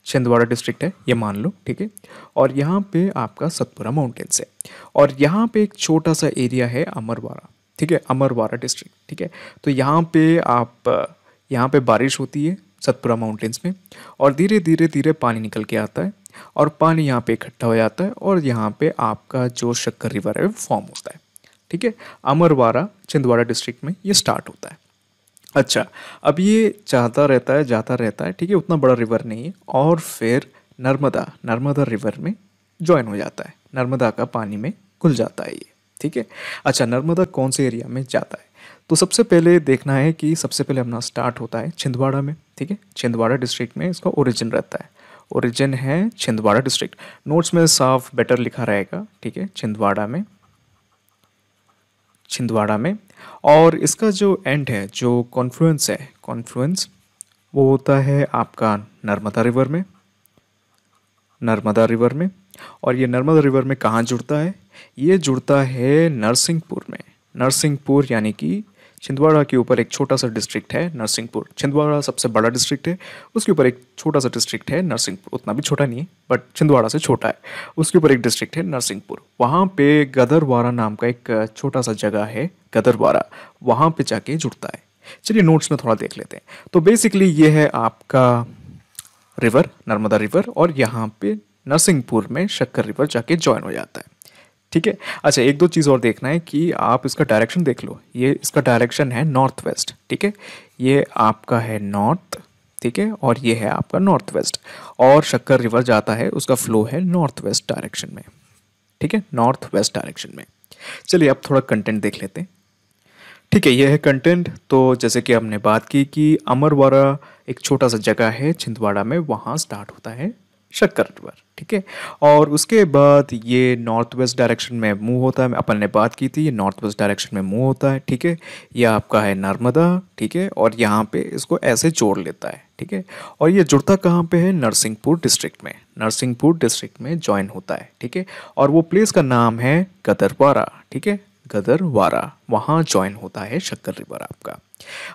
S1: छिंदवाड़ा डिस्ट्रिक्ट है ये मान लो ठीक है और यहाँ पे आपका सतपुरा माउंटेन्स है और यहाँ पे एक छोटा सा एरिया है अमरवाड़ा ठीक है अमरवाड़ा डिस्ट्रिक्ट ठीक है तो यहाँ पे आप यहाँ पे बारिश होती है सतपुरा माउंटेन्स में और धीरे धीरे धीरे पानी निकल के आता है और पानी यहाँ पे इकट्ठा हो जाता है और यहाँ पे आपका जो शक्कर रिवर है फॉर्म होता है ठीक है अमरवाड़ा छिंदवाड़ा डिस्ट्रिक्ट में ये स्टार्ट होता है अच्छा अब ये चाहता रहता है जाता रहता है ठीक है उतना बड़ा रिवर नहीं है और फिर नर्मदा नर्मदा रिवर में ज्वाइन हो जाता है नर्मदा का पानी में घुल जाता है ये ठीक है अच्छा नर्मदा कौन से एरिया में जाता है तो सबसे पहले देखना है कि सबसे पहले अपना स्टार्ट होता है छिंदवाड़ा में ठीक है छिंदवाड़ा डिस्ट्रिक्ट में इसका ओरिजिन रहता है ओरिजिन है छिंदवाड़ा डिस्ट्रिक्ट नोट्स में साफ बेटर लिखा रहेगा ठीक है छिंदवाड़ा में छिंदवाड़ा में और इसका जो एंड है जो कॉन्फ्लुएंस है कॉन्फ्लुएंस वो होता है आपका नर्मदा रिवर में नर्मदा रिवर में और ये नर्मदा रिवर में कहाँ जुड़ता है ये जुड़ता है नरसिंहपुर में नरसिंहपुर यानी कि छिंदवाड़ा के ऊपर एक छोटा सा डिस्ट्रिक्ट है नरसिंहपुर छिंदवाड़ा सबसे बड़ा डिस्ट्रिक्ट है उसके ऊपर एक छोटा सा डिस्ट्रिक्ट है नरसिंहपुर उतना भी छोटा नहीं है बट छिंदवाड़ा से छोटा है उसके ऊपर एक डिस्ट्रिक्ट है नरसिंहपुर वहाँ पे गदरवारा नाम का एक छोटा सा जगह है गदरवारा वहाँ पे जाके जुड़ता है चलिए नोट्स में थोड़ा देख लेते हैं तो बेसिकली ये है आपका रिवर नर्मदा रिवर और यहाँ पे नरसिंहपुर में शक्कर रिवर जाके ज्वाइन हो जाता है ठीक है अच्छा एक दो चीज़ और देखना है कि आप इसका डायरेक्शन देख लो ये इसका डायरेक्शन है नॉर्थ वेस्ट ठीक है ये आपका है नॉर्थ ठीक है और ये है आपका नॉर्थ वेस्ट और शक्कर रिवर जाता है उसका फ्लो है नॉर्थ वेस्ट डायरेक्शन में ठीक है नॉर्थ वेस्ट डायरेक्शन में चलिए अब थोड़ा कंटेंट देख लेते हैं ठीक है ये है कंटेंट तो जैसे कि हमने बात की कि अमरवाड़ा एक छोटा सा जगह है छिंदवाड़ा में वहाँ स्टार्ट होता है शक्कर रिवर ठीक है और उसके बाद ये नॉर्थ वेस्ट डायरेक्शन में मूव होता है अपन ने बात की थी ये नॉर्थ वेस्ट डायरेक्शन में मूव होता है ठीक है ये आपका है नर्मदा ठीक है और यहाँ पे इसको ऐसे जोड़ लेता है ठीक है और ये जुड़ता कहाँ पे है नरसिंहपुर डिस्ट्रिक्ट में नरसिंहपुर डिस्ट्रिक्ट में ज्वाइन होता है ठीक है और वो प्लेस का नाम है गदरवारा ठीक है गदरवारा वहाँ ज्वाइन होता है शक्कर रिवर आपका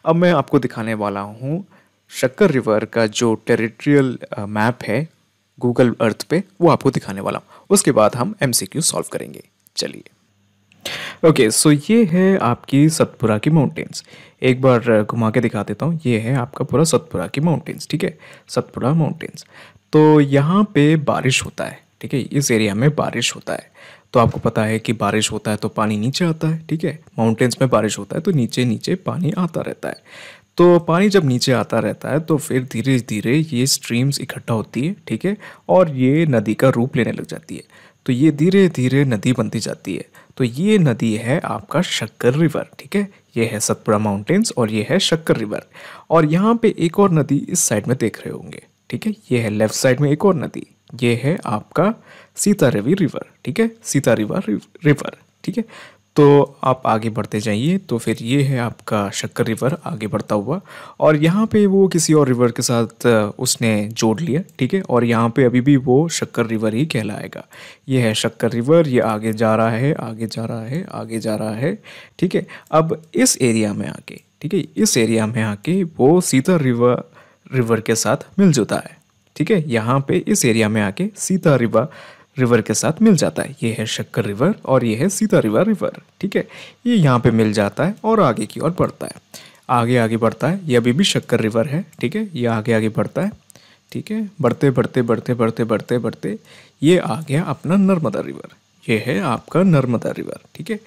S1: अब मैं आपको दिखाने वाला हूँ शक्कर रिवर का जो टेरिटोरियल मैप है गूगल अर्थ पे वो आपको दिखाने वाला हूँ उसके बाद हम एम सॉल्व करेंगे चलिए ओके okay, सो so ये है आपकी सतपुरा की माउंटेन्स एक बार घुमा के दिखा देता हूँ ये है आपका पूरा सतपुरा की माउंटेन्स ठीक है सतपुरा माउंटेन्स तो यहाँ पे बारिश होता है ठीक है इस एरिया में बारिश होता है तो आपको पता है कि बारिश होता है तो पानी नीचे आता है ठीक है माउंटेन्स में बारिश होता है तो नीचे नीचे पानी आता रहता है तो पानी जब नीचे आता रहता है तो फिर धीरे धीरे ये स्ट्रीम्स इकट्ठा होती है ठीक है और ये नदी का रूप लेने लग जाती है तो ये धीरे धीरे नदी बनती जाती है तो ये नदी है आपका शक्कर रिवर ठीक है ये है सतपुड़ा माउंटेन्स और ये है शक्कर रिवर और यहाँ पे एक और नदी इस साइड में देख रहे होंगे ठीक है ये है लेफ्ट साइड में एक और नदी ये है आपका सीता रवि रिवर ठीक है सीता रिवर रिवर ठीक है तो आप आगे बढ़ते जाइए तो फिर ये है आपका शक्कर रिवर आगे बढ़ता हुआ और यहाँ पे वो किसी और रिवर के साथ उसने जोड़ लिया ठीक है और यहाँ पे अभी भी वो शक्कर रिवर ही कहलाएगा ये है शक्कर रिवर ये आगे जा रहा है आगे जा रहा है आगे जा रहा है ठीक है अब इस एरिया में आके ठीक है इस एरिया में आके वो सीता रिवर रिवर के साथ मिल जुता है ठीक है यहाँ पे इस एरिया में आके सीता रिवर रिवर के साथ मिल जाता है ये है शक्कर रिवर और ये है सीता रिवर रिवर ठीक है ये यहाँ पे मिल जाता है और आगे की ओर बढ़ता है आगे आगे बढ़ता है ये अभी भी शक्कर रिवर है ठीक है ये आगे आगे बढ़ता है ठीक है बढ़ते बढ़ते बढ़ते बढ़ते बढ़ते बढ़ते ये आ गया अपना नर्मदा रिवर ये है आपका नर्मदा रिवर ठीक है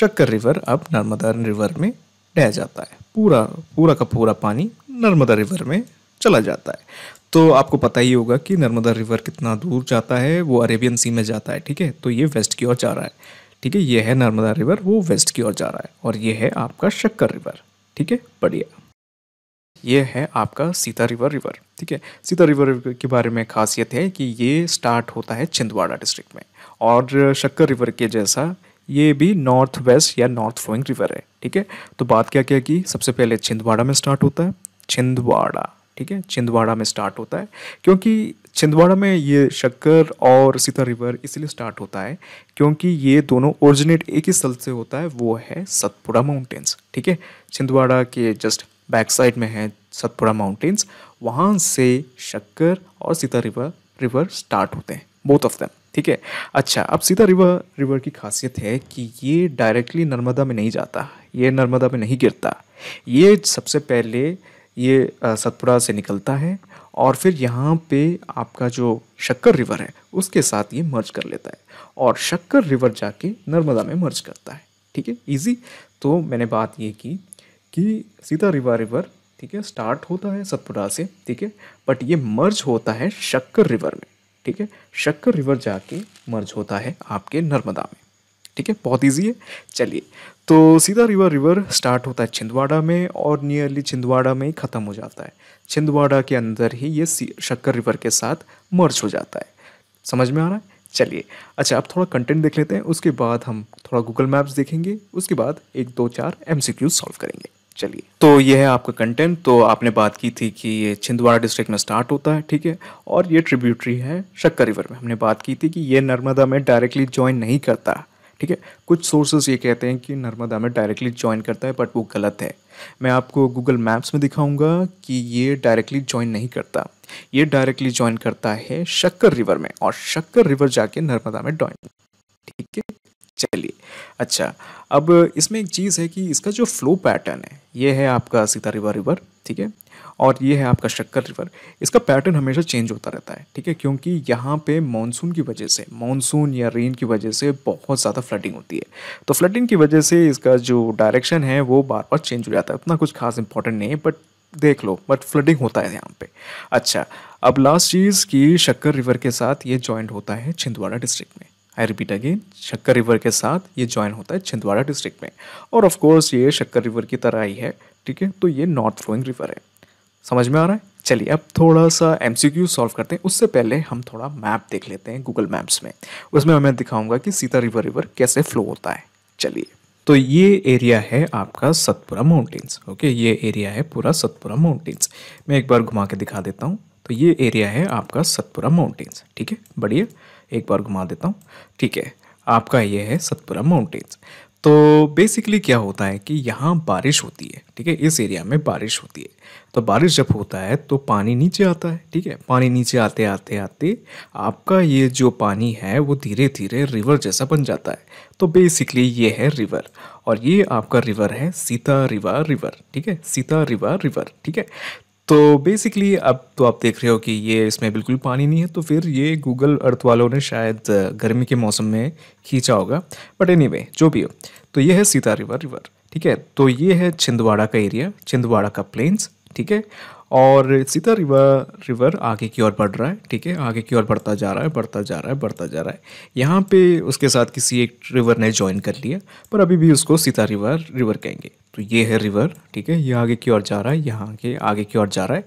S1: शक्कर रिवर अब नर्मदा रिवर में रह जाता है पूरा पूरा का पूरा पानी नर्मदा रिवर में चला जाता है तो आपको पता ही होगा कि नर्मदा रिवर कितना दूर जाता है वो अरेबियन सी में जाता है ठीक है तो ये वेस्ट की ओर जा रहा है ठीक है ये है नर्मदा रिवर वो वेस्ट की ओर जा रहा है और ये है आपका शक्कर रिवर ठीक है बढ़िया ये है आपका सीता रिवर रिवर ठीक है सीता रिवर के बारे में खासियत है कि ये स्टार्ट होता है छिंदवाड़ा डिस्ट्रिक्ट में और शक्कर रिवर के जैसा ये भी नॉर्थ वेस्ट या नॉर्थ फ्लोइंग रिवर है ठीक है तो बात क्या क्या की सबसे पहले छिंदवाड़ा में स्टार्ट होता है छिंदवाड़ा ठीक है छिंदवाड़ा में स्टार्ट होता है क्योंकि छिंदवाड़ा में ये शक्कर और सीता रिवर इसलिए स्टार्ट होता है क्योंकि ये दोनों ओरिजिनेट एक ही स्थल से होता है वो है सतपुड़ा माउंटेन्स ठीक है छिंदवाड़ा के जस्ट बैक साइड में है सतपुड़ा माउंटेन्स वहाँ से शक्कर और सीता रिवर रिवर स्टार्ट होते हैं बोथ ऑफ दैम ठीक है अच्छा अब सीता रिवर रिवर की खासियत है कि ये डायरेक्टली नर्मदा में नहीं जाता ये नर्मदा में नहीं गिरता ये सबसे पहले ये सतपुड़ा से निकलता है और फिर यहाँ पे आपका जो शक्कर रिवर है उसके साथ ये मर्ज कर लेता है और शक्कर रिवर जाके नर्मदा में मर्ज करता है ठीक है इजी तो मैंने बात ये की कि सीता रिवा रिवर ठीक है स्टार्ट होता है सतपुड़ा से ठीक है बट ये मर्ज होता है शक्कर रिवर में ठीक है शक्कर रिवर जाके मर्ज होता है आपके नर्मदा में ठीक है बहुत ईजी है चलिए तो सीधा रिवर रिवर स्टार्ट होता है छिंदवाड़ा में और नियरली छिंदवाड़ा में ही ख़त्म हो जाता है छिंदवाड़ा के अंदर ही ये शक्कर रिवर के साथ मर्ज हो जाता है समझ में आ रहा है चलिए अच्छा अब थोड़ा कंटेंट देख लेते हैं उसके बाद हम थोड़ा गूगल मैप्स देखेंगे उसके बाद एक दो चार एम सॉल्व करेंगे चलिए तो यह है आपका कंटेंट तो आपने बात की थी कि ये छिंदवाड़ा डिस्ट्रिक्ट में स्टार्ट होता है ठीक है और ये ट्रिब्यूटरी है शक्कर रिवर में हमने बात की थी कि ये नर्मदा में डायरेक्टली ज्वाइन नहीं करता ठीक है कुछ सोर्सेज ये कहते हैं कि नर्मदा में डायरेक्टली ज्वाइन करता है बट वो गलत है मैं आपको गूगल मैप्स में दिखाऊंगा कि ये डायरेक्टली ज्वाइन नहीं करता ये डायरेक्टली ज्वाइन करता है शक्कर रिवर में और शक्कर रिवर जाके नर्मदा में ज्वाइन ठीक है चलिए अच्छा अब इसमें एक चीज़ है कि इसका जो फ्लो पैटर्न है ये है आपका सीता रिवर रिवर ठीक है और ये है आपका शक्कर रिवर इसका पैटर्न हमेशा चेंज होता रहता है ठीक है क्योंकि यहाँ पे मानसून की वजह से मानसून या रेन की वजह से बहुत ज़्यादा फ्लडिंग होती है तो फ्लडिंग की वजह से इसका जो डायरेक्शन है वो बार बार चेंज हो जाता है उतना कुछ खास इंपॉर्टेंट नहीं है बट देख लो बट फ्लडिंग होता है यहाँ पे अच्छा अब लास्ट चीज़ कि शक्कर रिवर के साथ ये जॉइंट होता है छिंदवाड़ा डिस्ट्रिक्ट में I repeat again Shakkar river के साथ ये ज्वाइन होता है छिंदवाड़ा डिस्ट्रिक्ट में और ऑफ कोर्स ये शक्कर रिवर की तरह ही है ठीक है तो ये नॉर्थ फ्लोइंग रिवर है समझ में आ रहा है चलिए अब थोड़ा सा एम सॉल्व करते हैं उससे पहले हम थोड़ा मैप देख लेते हैं गूगल मैप्स में उसमें मैं दिखाऊंगा कि सीता रिवर रिवर कैसे फ्लो होता है चलिए तो ये एरिया है आपका सतपुरा माउंटेन्स ओके ये एरिया है पूरा सतपुरा माउंटेन्स मैं एक बार घुमा के दिखा देता हूँ तो ये एरिया है आपका सतपुरा माउंटेन्स ठीक है बढ़िया एक बार घुमा देता हूँ ठीक है आपका ये है सतपुरा माउंटेन्स तो बेसिकली क्या होता है कि यहाँ बारिश होती है ठीक है इस एरिया में बारिश होती है तो बारिश जब होता है तो पानी नीचे आता है ठीक है पानी नीचे आते आते आते आपका ये जो पानी है वो धीरे धीरे रिवर जैसा बन जाता है तो बेसिकली ये है रिवर और ये आपका रिवर है सीता रिवा रिवर ठीक है सीता रिवा रिवर ठीक है तो बेसिकली अब तो आप देख रहे हो कि ये इसमें बिल्कुल पानी नहीं है तो फिर ये गूगल अर्थ वालों ने शायद गर्मी के मौसम में खींचा होगा बट एनी anyway, जो भी हो तो ये है सीता रिवर रिवर ठीक है तो ये है छिंदवाड़ा का एरिया छिंदवाड़ा का प्लेन्स ठीक है और सीधा रिवर रिवर आगे की ओर बढ़ रहा है ठीक है आगे की ओर बढ़ता जा रहा है बढ़ता जा रहा है बढ़ता जा रहा है यहाँ पे उसके साथ किसी एक रिवर ने ज्वाइन कर लिया पर अभी भी उसको सीता रिवर रिवर कहेंगे तो ये है रिवर ठीक है ये आगे की ओर जा रहा है यहाँ के आगे की ओर जा रहा है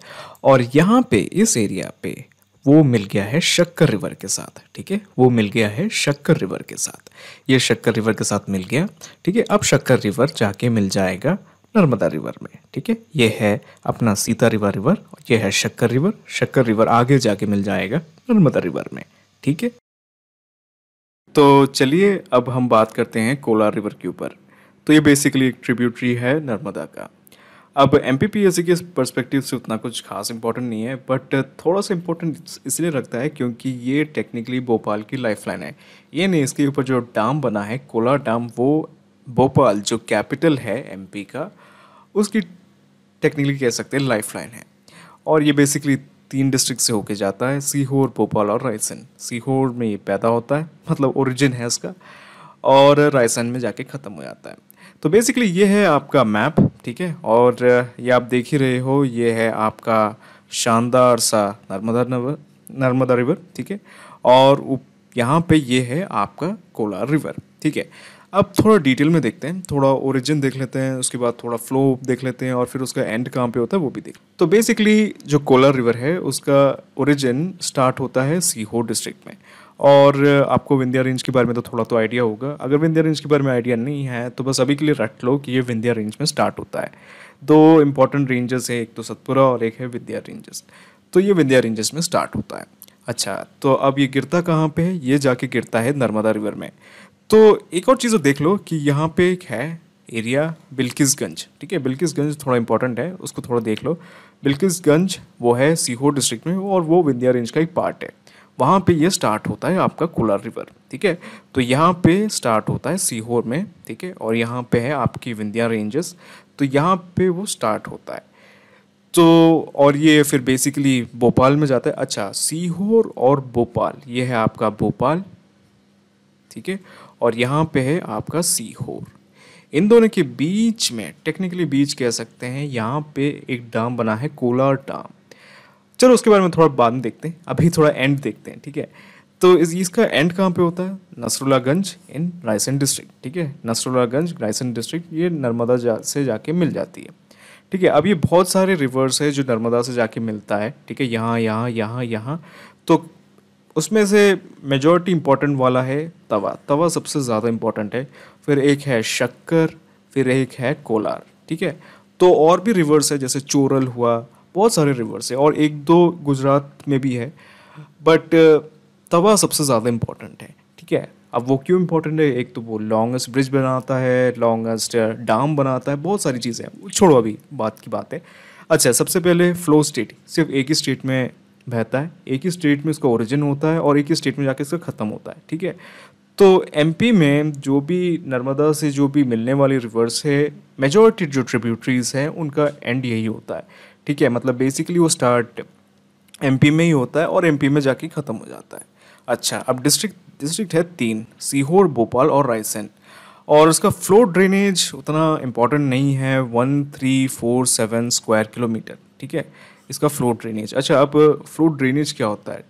S1: और यहाँ पर इस एरिया पर वो मिल गया है शक्कर रिवर के साथ ठीक है वो मिल गया है शक्कर रिवर के साथ ये शक्कर रिवर के साथ मिल गया ठीक है अब शक्कर रिवर जाके मिल जाएगा नर्मदा रिवर में ठीक है ये है अपना सीता रिवर रिवर ये है शक्कर रिवर शक्कर रिवर आगे जाके मिल जाएगा नर्मदा रिवर में ठीक है तो चलिए अब हम बात करते हैं कोलार रिवर के ऊपर तो ये बेसिकली एक ट्रिब्यूटरी है नर्मदा का अब एम पी के परस्पेक्टिव से उतना कुछ खास इंपॉर्टेंट नहीं है बट थोड़ा सा इंपॉर्टेंट इसलिए रखता है क्योंकि ये टेक्निकली भोपाल की लाइफलाइन है ये नहीं इसके ऊपर जो डैम बना है कोला डैम वो भोपाल जो कैपिटल है एमपी का उसकी टेक्निकली कह सकते हैं लाइफ लाइन है और ये बेसिकली तीन डिस्ट्रिक्ट से होके जाता है सीहोर भोपाल और रायसेन सीहोर में ये पैदा होता है मतलब ओरिजिन है इसका और रायसेन में जाके ख़त्म हो जाता है तो बेसिकली ये है आपका मैप ठीक है और ये आप देख ही रहे हो ये है आपका शानदार सा नर्मदा नवर नर्मदा रिवर ठीक है और यहाँ पे ये है आपका कोला रिवर ठीक है अब थोड़ा डिटेल में देखते हैं थोड़ा ओरिजिन देख लेते हैं उसके बाद थोड़ा फ्लो देख लेते हैं और फिर उसका एंड कहाँ पे होता है वो भी देख तो बेसिकली जो कोलर रिवर है उसका ओरिजिन स्टार्ट होता है सीहोर डिस्ट्रिक्ट में और आपको विंध्या रेंज के बारे में तो थोड़ा तो आइडिया होगा अगर विंध्या रेंज के बारे में आइडिया नहीं है तो बस अभी के लिए रट लो कि ये विंध्या रेंज में स्टार्ट होता है दो इंपॉर्टेंट रेंजेस हैं एक तो सतपुरा और एक है विंध्या रेंजेस तो ये विंध्या रेंजेस में स्टार्ट होता है अच्छा तो अब ये गिरता कहाँ पे है ये जाके गिरता है नर्मदा रिवर में तो एक और चीज़ तो देख लो कि यहाँ पे एक है एरिया बिल्किसगंज ठीक है बिल्किसगंज थोड़ा इंपॉर्टेंट है उसको थोड़ा देख लो बिल्किसगंज वो है सीहोर डिस्ट्रिक्ट में और वो विंध्या रेंज का एक पार्ट है वहाँ पे ये स्टार्ट होता है आपका कोलार रिवर ठीक है तो यहाँ पे स्टार्ट होता है सीहोर में ठीक है और यहाँ पे है आपकी विंध्या रेंजेस तो यहाँ पे वो स्टार्ट होता है तो और ये फिर बेसिकली भोपाल में जाता है अच्छा सीहोर और भोपाल ये है आपका भोपाल ठीक है और यहाँ पे है आपका सीहोर इन दोनों के बीच में टेक्निकली बीच कह सकते हैं यहाँ पे एक डाम बना है कोलार डाम चलो उसके बारे में थोड़ा बाद में देखते हैं अभी थोड़ा एंड देखते हैं ठीक है तो इस इसका एंड कहाँ पे होता है नसरुल्लागंज इन रायसेन डिस्ट्रिक्ट ठीक है नसरुल्लागंज रायसेन डिस्ट्रिक्ट ये नर्मदा जा, से जाके मिल जाती है ठीक है अब ये बहुत सारे रिवर्स है जो नर्मदा से जाके मिलता है ठीक है यहाँ यहाँ यहाँ यहाँ तो उसमें से मेजॉरिटी इम्पॉर्टेंट वाला है तवा तवा सबसे ज़्यादा इम्पॉर्टेंट है फिर एक है शक्कर फिर एक है कोलार ठीक है तो और भी रिवर्स है जैसे चोरल हुआ बहुत सारे रिवर्स है और एक दो गुजरात में भी है बट तवा सबसे ज़्यादा इम्पॉर्टेंट है ठीक है अब वो क्यों इम्पॉर्टेंट है एक तो वो लॉन्गेस्ट ब्रिज बनाता है लॉन्गेस्ट डाम बनाता है बहुत सारी चीज़ें छोड़ो अभी बात की बात है अच्छा सबसे पहले फ्लो स्टेट सिर्फ एक ही स्टेट में बहता है एक ही स्टेट में इसका ओरिजिन होता है और एक ही स्टेट में जाके इसका ख़त्म होता है ठीक है तो एमपी में जो भी नर्मदा से जो भी मिलने वाली रिवर्स है मेजॉरिटी जो ट्रिब्यूटरीज हैं उनका एंड यही होता है ठीक है मतलब बेसिकली वो स्टार्ट एमपी में ही होता है और एमपी में जाके ख़त्म हो जाता है अच्छा अब डिस्ट्रिक्ट डिस्ट्रिक्ट है तीन सीहोर भोपाल और रायसेन और उसका फ्लो ड्रेनेज उतना इम्पोर्टेंट नहीं है one three four seven square kilometre ठीक है इसका फ्लो ड्रेनेज अच्छा अब फ्लो uh, ड्रेनेज क्या होता है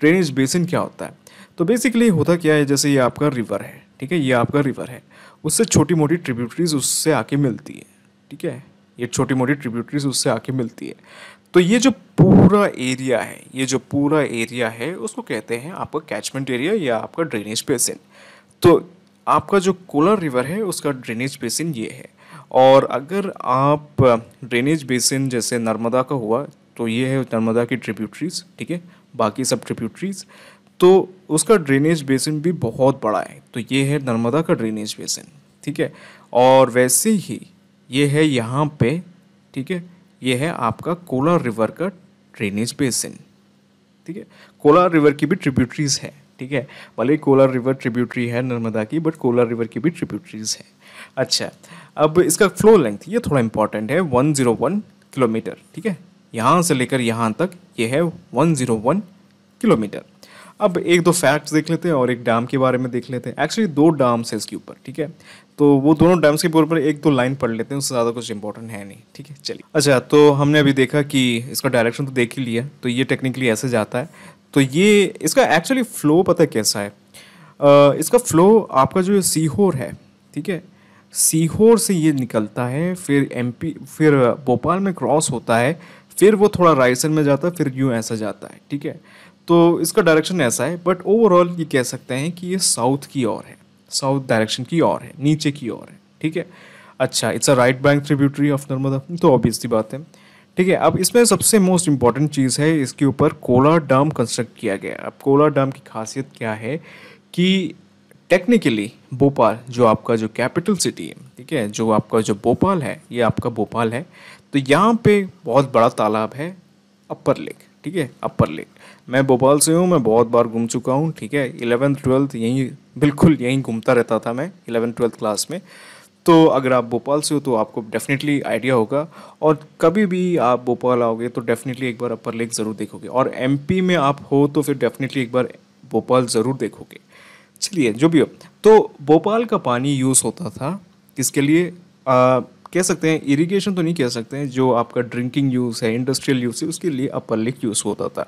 S1: ड्रेनेज बेसिन क्या होता है तो बेसिकली होता क्या है जैसे ये आपका रिवर है ठीक है ये आपका रिवर है उससे छोटी मोटी ट्रिब्यूटरीज उससे आके मिलती है ठीक है ये छोटी मोटी ट्रिब्यूटरीज उससे आके मिलती है तो ये जो पूरा एरिया है ये जो पूरा एरिया है उसको कहते हैं आपका कैचमेंट एरिया या आपका ड्रेनेज बेसिन तो आपका जो कोलर रिवर है उसका ड्रेनेज बेसिन ये है और अगर आप ड्रेनेज uh, बेसिन जैसे नर्मदा का हुआ तो ये है नर्मदा की ट्रिब्यूटरीज ठीक है बाकी सब ट्रिप्यूटरीज़ तो उसका ड्रेनेज बेसिन भी बहुत बड़ा है तो ये है नर्मदा का ड्रेनेज बेसिन ठीक है और वैसे ही ये है यहाँ पे ठीक है ये है आपका कोला रिवर का ड्रेनेज बेसिन ठीक है कोला रिवर की भी ट्रिब्यूटरीज है ठीक है भले कोला रिवर ट्रिब्यूटरी है नर्मदा की बट कोला रिवर की भी ट्रिब्यूटरीज है अच्छा अब इसका फ्लो लेंथ ये थोड़ा इंपॉर्टेंट है 101 किलोमीटर ठीक है यहाँ से लेकर यहाँ तक ये यह है 101 किलोमीटर अब एक दो फैक्ट्स देख लेते हैं और एक डैम के बारे में देख लेते हैं एक्चुअली दो डैम्स है इसके ऊपर ठीक है तो वो दोनों डैम्स के ऊपर एक दो लाइन पढ़ लेते हैं उससे ज़्यादा कुछ इंपॉर्टेंट है नहीं ठीक है चलिए अच्छा तो हमने अभी देखा कि इसका डायरेक्शन तो देख ही लिया तो ये टेक्निकली ऐसे जाता है तो ये इसका एक्चुअली फ़्लो पता कैसा है इसका फ़्लो आपका जो सीहोर है ठीक है सीहोर से ये निकलता है फिर एमपी फिर भोपाल में क्रॉस होता है फिर वो थोड़ा राइसन में जाता है फिर यूँ ऐसा जाता है ठीक है तो इसका डायरेक्शन ऐसा है बट ओवरऑल ये कह सकते हैं कि ये साउथ की ओर है साउथ डायरेक्शन की ओर है नीचे की ओर है ठीक है अच्छा it's a right bank tributary of Narmada तो ऑब्वियसली बात है ठीक है अब इसमें सबसे मोस्ट इंपॉर्टेंट चीज़ है इसके ऊपर कोला डैम कंस्ट्रक्ट किया गया अब कोला डैम की खासियत क्या है कि टेक्निकली भोपाल जो आपका जो कैपिटल सिटी है ठीक है जो आपका जो भोपाल है ये आपका भोपाल है तो यहाँ पे बहुत बड़ा तालाब है अपर लेक ठीक है अपर लेक मैं भोपाल से हूँ मैं बहुत बार घूम चुका हूँ ठीक है इलेवेंथ ट्वेल्थ यहीं बिल्कुल यहीं घूमता रहता था मैं इलेवेंथ ट्वेल्थ क्लास में तो अगर आप भोपाल से हो तो आपको डेफिनेटली आइडिया होगा और कभी भी आप भोपाल आओगे तो डेफिनेटली एक बार अपर लेक ज़रूर देखोगे और एम में आप हो तो फिर डेफिनेटली एक बार भोपाल ज़रूर देखोगे चलिए जो भी हो तो भोपाल का पानी यूज़ होता था किसके लिए कह सकते हैं इरिगेशन तो नहीं कह सकते हैं जो आपका ड्रिंकिंग यूज़ है इंडस्ट्रियल यूज़ है उसके लिए अपर लेक यूज़ होता था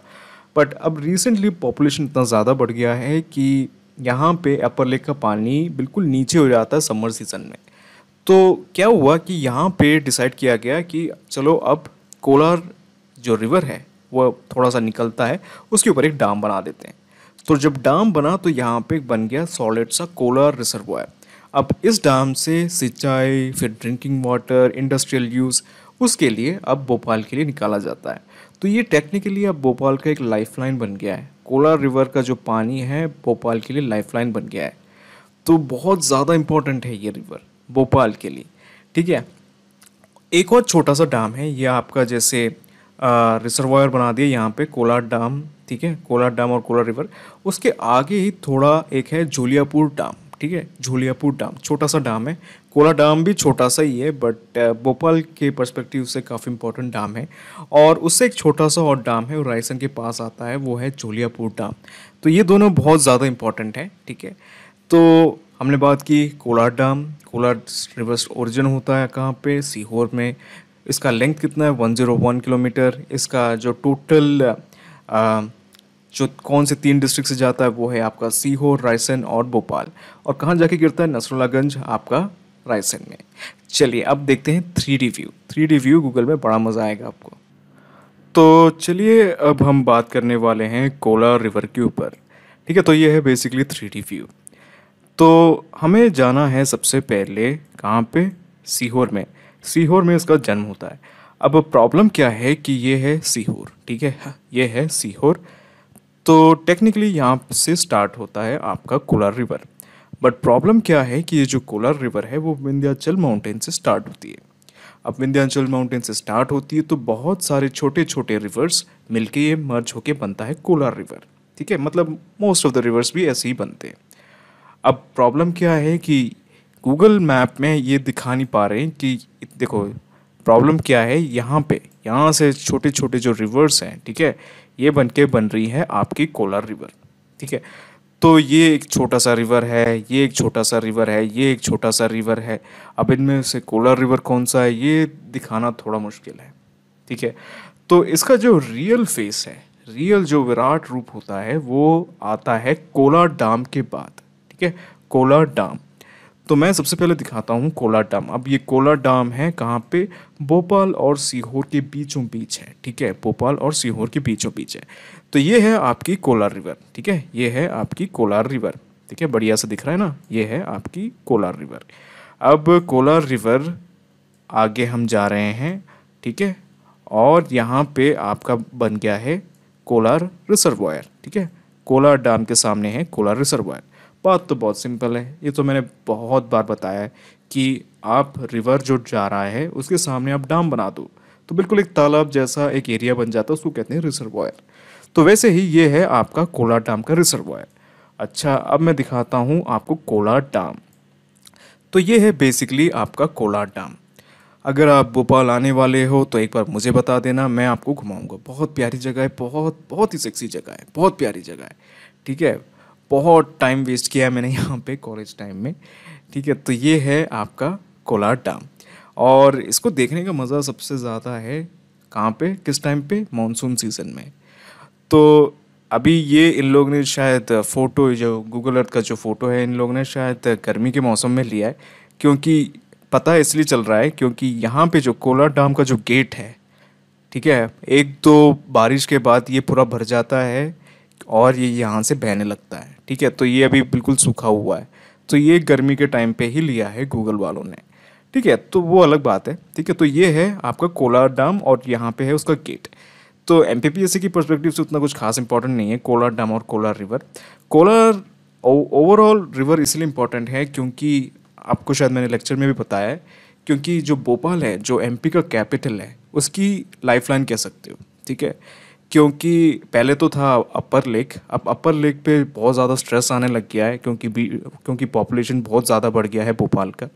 S1: बट अब रिसेंटली पॉपुलेशन इतना ज़्यादा बढ़ गया है कि यहाँ पे अपर लेक का पानी बिल्कुल नीचे हो जाता है समर सीज़न में तो क्या हुआ कि यहाँ पे डिसाइड किया गया कि चलो अब कोलार जो रिवर है वह थोड़ा सा निकलता है उसके ऊपर एक डैम बना देते हैं तो जब डैम बना तो यहाँ पे बन गया सॉलिड सा कोलार रिजर्वायर अब इस डैम से सिंचाई फिर ड्रिंकिंग वाटर इंडस्ट्रियल यूज़ उसके लिए अब भोपाल के लिए निकाला जाता है तो ये टेक्निकली अब भोपाल का एक लाइफलाइन बन गया है कोला रिवर का जो पानी है भोपाल के लिए लाइफलाइन बन गया है तो बहुत ज़्यादा इम्पोर्टेंट है ये रिवर भोपाल के लिए ठीक है एक और छोटा सा डैम है ये आपका जैसे रिसर्वायर बना दिया यहाँ पे कोला डैम ठीक है कोला डैम और कोला रिवर उसके आगे ही थोड़ा एक है जोलियापुर डैम ठीक है झोलियापुर डैम छोटा सा डैम है कोला डैम भी छोटा सा ही है बट uh, भोपाल के पर्सपेक्टिव से काफ़ी इंपॉर्टेंट डैम है और उससे एक छोटा सा और डैम है रायसन के पास आता है वो है झोलियापुर डैम तो ये दोनों बहुत ज़्यादा इंपॉर्टेंट है ठीक है तो हमने बात की Kola dam Kola river's origin होता है कहाँ पे सीहोर में इसका लेंथ कितना है 101 किलोमीटर इसका जो टोटल जो कौन से तीन डिस्ट्रिक्ट से जाता है वो है आपका सीहोर रायसेन और भोपाल और कहाँ जाके गिरता है नसरुल्लागंज आपका रायसेन में चलिए अब देखते हैं three D view three D view Google में बड़ा मज़ा आएगा आपको तो चलिए अब हम बात करने वाले हैं कोला रिवर के ऊपर ठीक है तो ये है बेसिकली थ्री डी व्यू तो हमें जाना है सबसे पहले कहाँ पे सीहोर में सीहोर में इसका जन्म होता है अब प्रॉब्लम क्या है कि ये है सीहोर ठीक है ये है सीहोर तो टेक्निकली यहाँ से स्टार्ट होता है आपका कोलार रिवर बट प्रॉब्लम क्या है कि ये जो कोलार रिवर है वो विंध्याचल माउंटेन से स्टार्ट होती है अब विंध्याचल माउंटेन से स्टार्ट होती है तो बहुत सारे छोटे छोटे रिवर्स मिलके ये मर्ज होके बनता है कोलार रिवर ठीक है मतलब मोस्ट ऑफ द रिवर्स भी ऐसे ही बनते हैं अब प्रॉब्लम क्या है कि गूगल मैप में ये दिखा नहीं पा रहे हैं कि देखो प्रॉब्लम क्या है यहाँ पे यहाँ से छोटे छोटे जो रिवर्स हैं ठीक है ये बन के बन रही है आपकी कोलार रिवर ठीक है तो ये एक छोटा सा रिवर है ये एक छोटा सा रिवर है ये एक छोटा सा रिवर है अब इनमें से कोलार रिवर कौन सा है ये दिखाना थोड़ा मुश्किल है ठीक है तो इसका जो रियल फेस है रियल जो विराट रूप होता है वो आता है कोलार डाम के बाद ठीक है कोलार डाम तो मैं सबसे पहले दिखाता हूँ कोला डैम अब ये कोला डैम है कहाँ पे भोपाल और सीहोर के बीचों बीच है ठीक है भोपाल और सीहोर के बीचों बीच है तो ये है आपकी कोलार रिवर ठीक है ये है आपकी कोलार रिवर ठीक है बढ़िया से दिख रहा है ना ये है आपकी कोलार रिवर अब कोलार रिवर आगे हम जा रहे हैं ठीक है और यहाँ पे आपका बन गया है कोलार रिसर्वायर ठीक है कोलार डैम के सामने है कोलार रिसर्वायर बात तो बहुत सिंपल है ये तो मैंने बहुत बार बताया है कि आप रिवर जो जा रहा है उसके सामने आप डाम बना दो तो बिल्कुल एक तालाब जैसा एक एरिया बन जाता है उसको कहते हैं रिजर्वायर तो वैसे ही ये है आपका कोला डैम का रिजर्वायर अच्छा अब मैं दिखाता हूँ आपको कोला डाम तो ये है बेसिकली आपका कोला डाम अगर आप भोपाल आने वाले हो तो एक बार मुझे बता देना मैं आपको घुमाऊंगा बहुत प्यारी जगह है बहुत बहुत ही सेक्सी जगह है बहुत प्यारी जगह है ठीक है बहुत टाइम वेस्ट किया है मैंने यहाँ पे कॉलेज टाइम में ठीक है तो ये है आपका कोलार डैम और इसको देखने का मज़ा सबसे ज़्यादा है कहाँ पे किस टाइम पे मानसून सीज़न में तो अभी ये इन लोग ने शायद फ़ोटो जो गूगल अर्थ का जो फ़ोटो है इन लोग ने शायद गर्मी के मौसम में लिया है क्योंकि पता इसलिए चल रहा है क्योंकि यहाँ पे जो कोलार डैम का जो गेट है ठीक है एक तो बारिश के बाद ये पूरा भर जाता है और ये यहाँ से बहने लगता है ठीक है तो ये अभी बिल्कुल सूखा हुआ है तो ये गर्मी के टाइम पे ही लिया है गूगल वालों ने ठीक है तो वो अलग बात है ठीक है तो ये है आपका कोलार डैम और यहाँ पे है उसका गेट तो एम की परस्पेक्टिव से उतना कुछ खास इंपॉर्टेंट नहीं है कोलार डैम और Kolar river Kola overall river इसलिए इम्पॉर्टेंट है क्योंकि आपको शायद मैंने लेक्चर में भी बताया है क्योंकि जो भोपाल है जो एमपी का कैपिटल है उसकी लाइफलाइन कह सकते हो ठीक है क्योंकि पहले तो था अपर लेक अब अपर लेक पे बहुत ज़्यादा स्ट्रेस आने लग गया है क्योंकि भी क्योंकि पॉपुलेशन बहुत ज़्यादा बढ़ गया है भोपाल का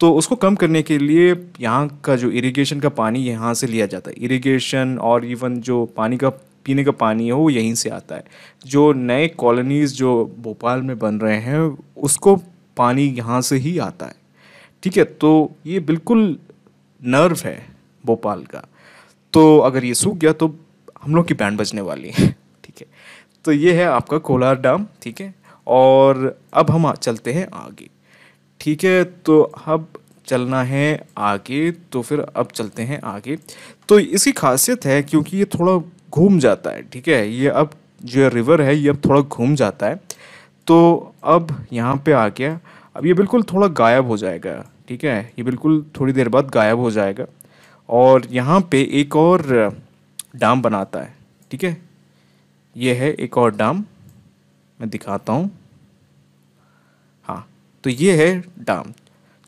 S1: तो उसको कम करने के लिए यहाँ का जो इरिगेशन का पानी यहाँ से लिया जाता है इरिगेशन और इवन जो पानी का पीने का पानी है वो यहीं से आता है जो नए कॉलोनीज़ जो भोपाल में बन रहे हैं उसको पानी यहाँ से ही आता है ठीक है तो ये बिल्कुल नर्व है भोपाल का तो अगर ये सूख गया तो हम लोग की बैंड बजने वाली है ठीक है तो ये है आपका कोलार डैम ठीक है और अब हम चलते हैं आगे ठीक है तो अब चलना है आगे तो फिर अब चलते हैं आगे तो इसकी खासियत है क्योंकि ये थोड़ा घूम जाता है ठीक है ये अब जो रिवर है ये अब थोड़ा घूम जाता है तो अब यहाँ पे आ गया अब ये बिल्कुल थोड़ा गायब हो जाएगा ठीक है ये बिल्कुल थोड़ी देर बाद गायब हो जाएगा और यहाँ पे एक और डाम बनाता है ठीक है ये है एक और डाम मैं दिखाता हूँ हाँ तो ये है डाम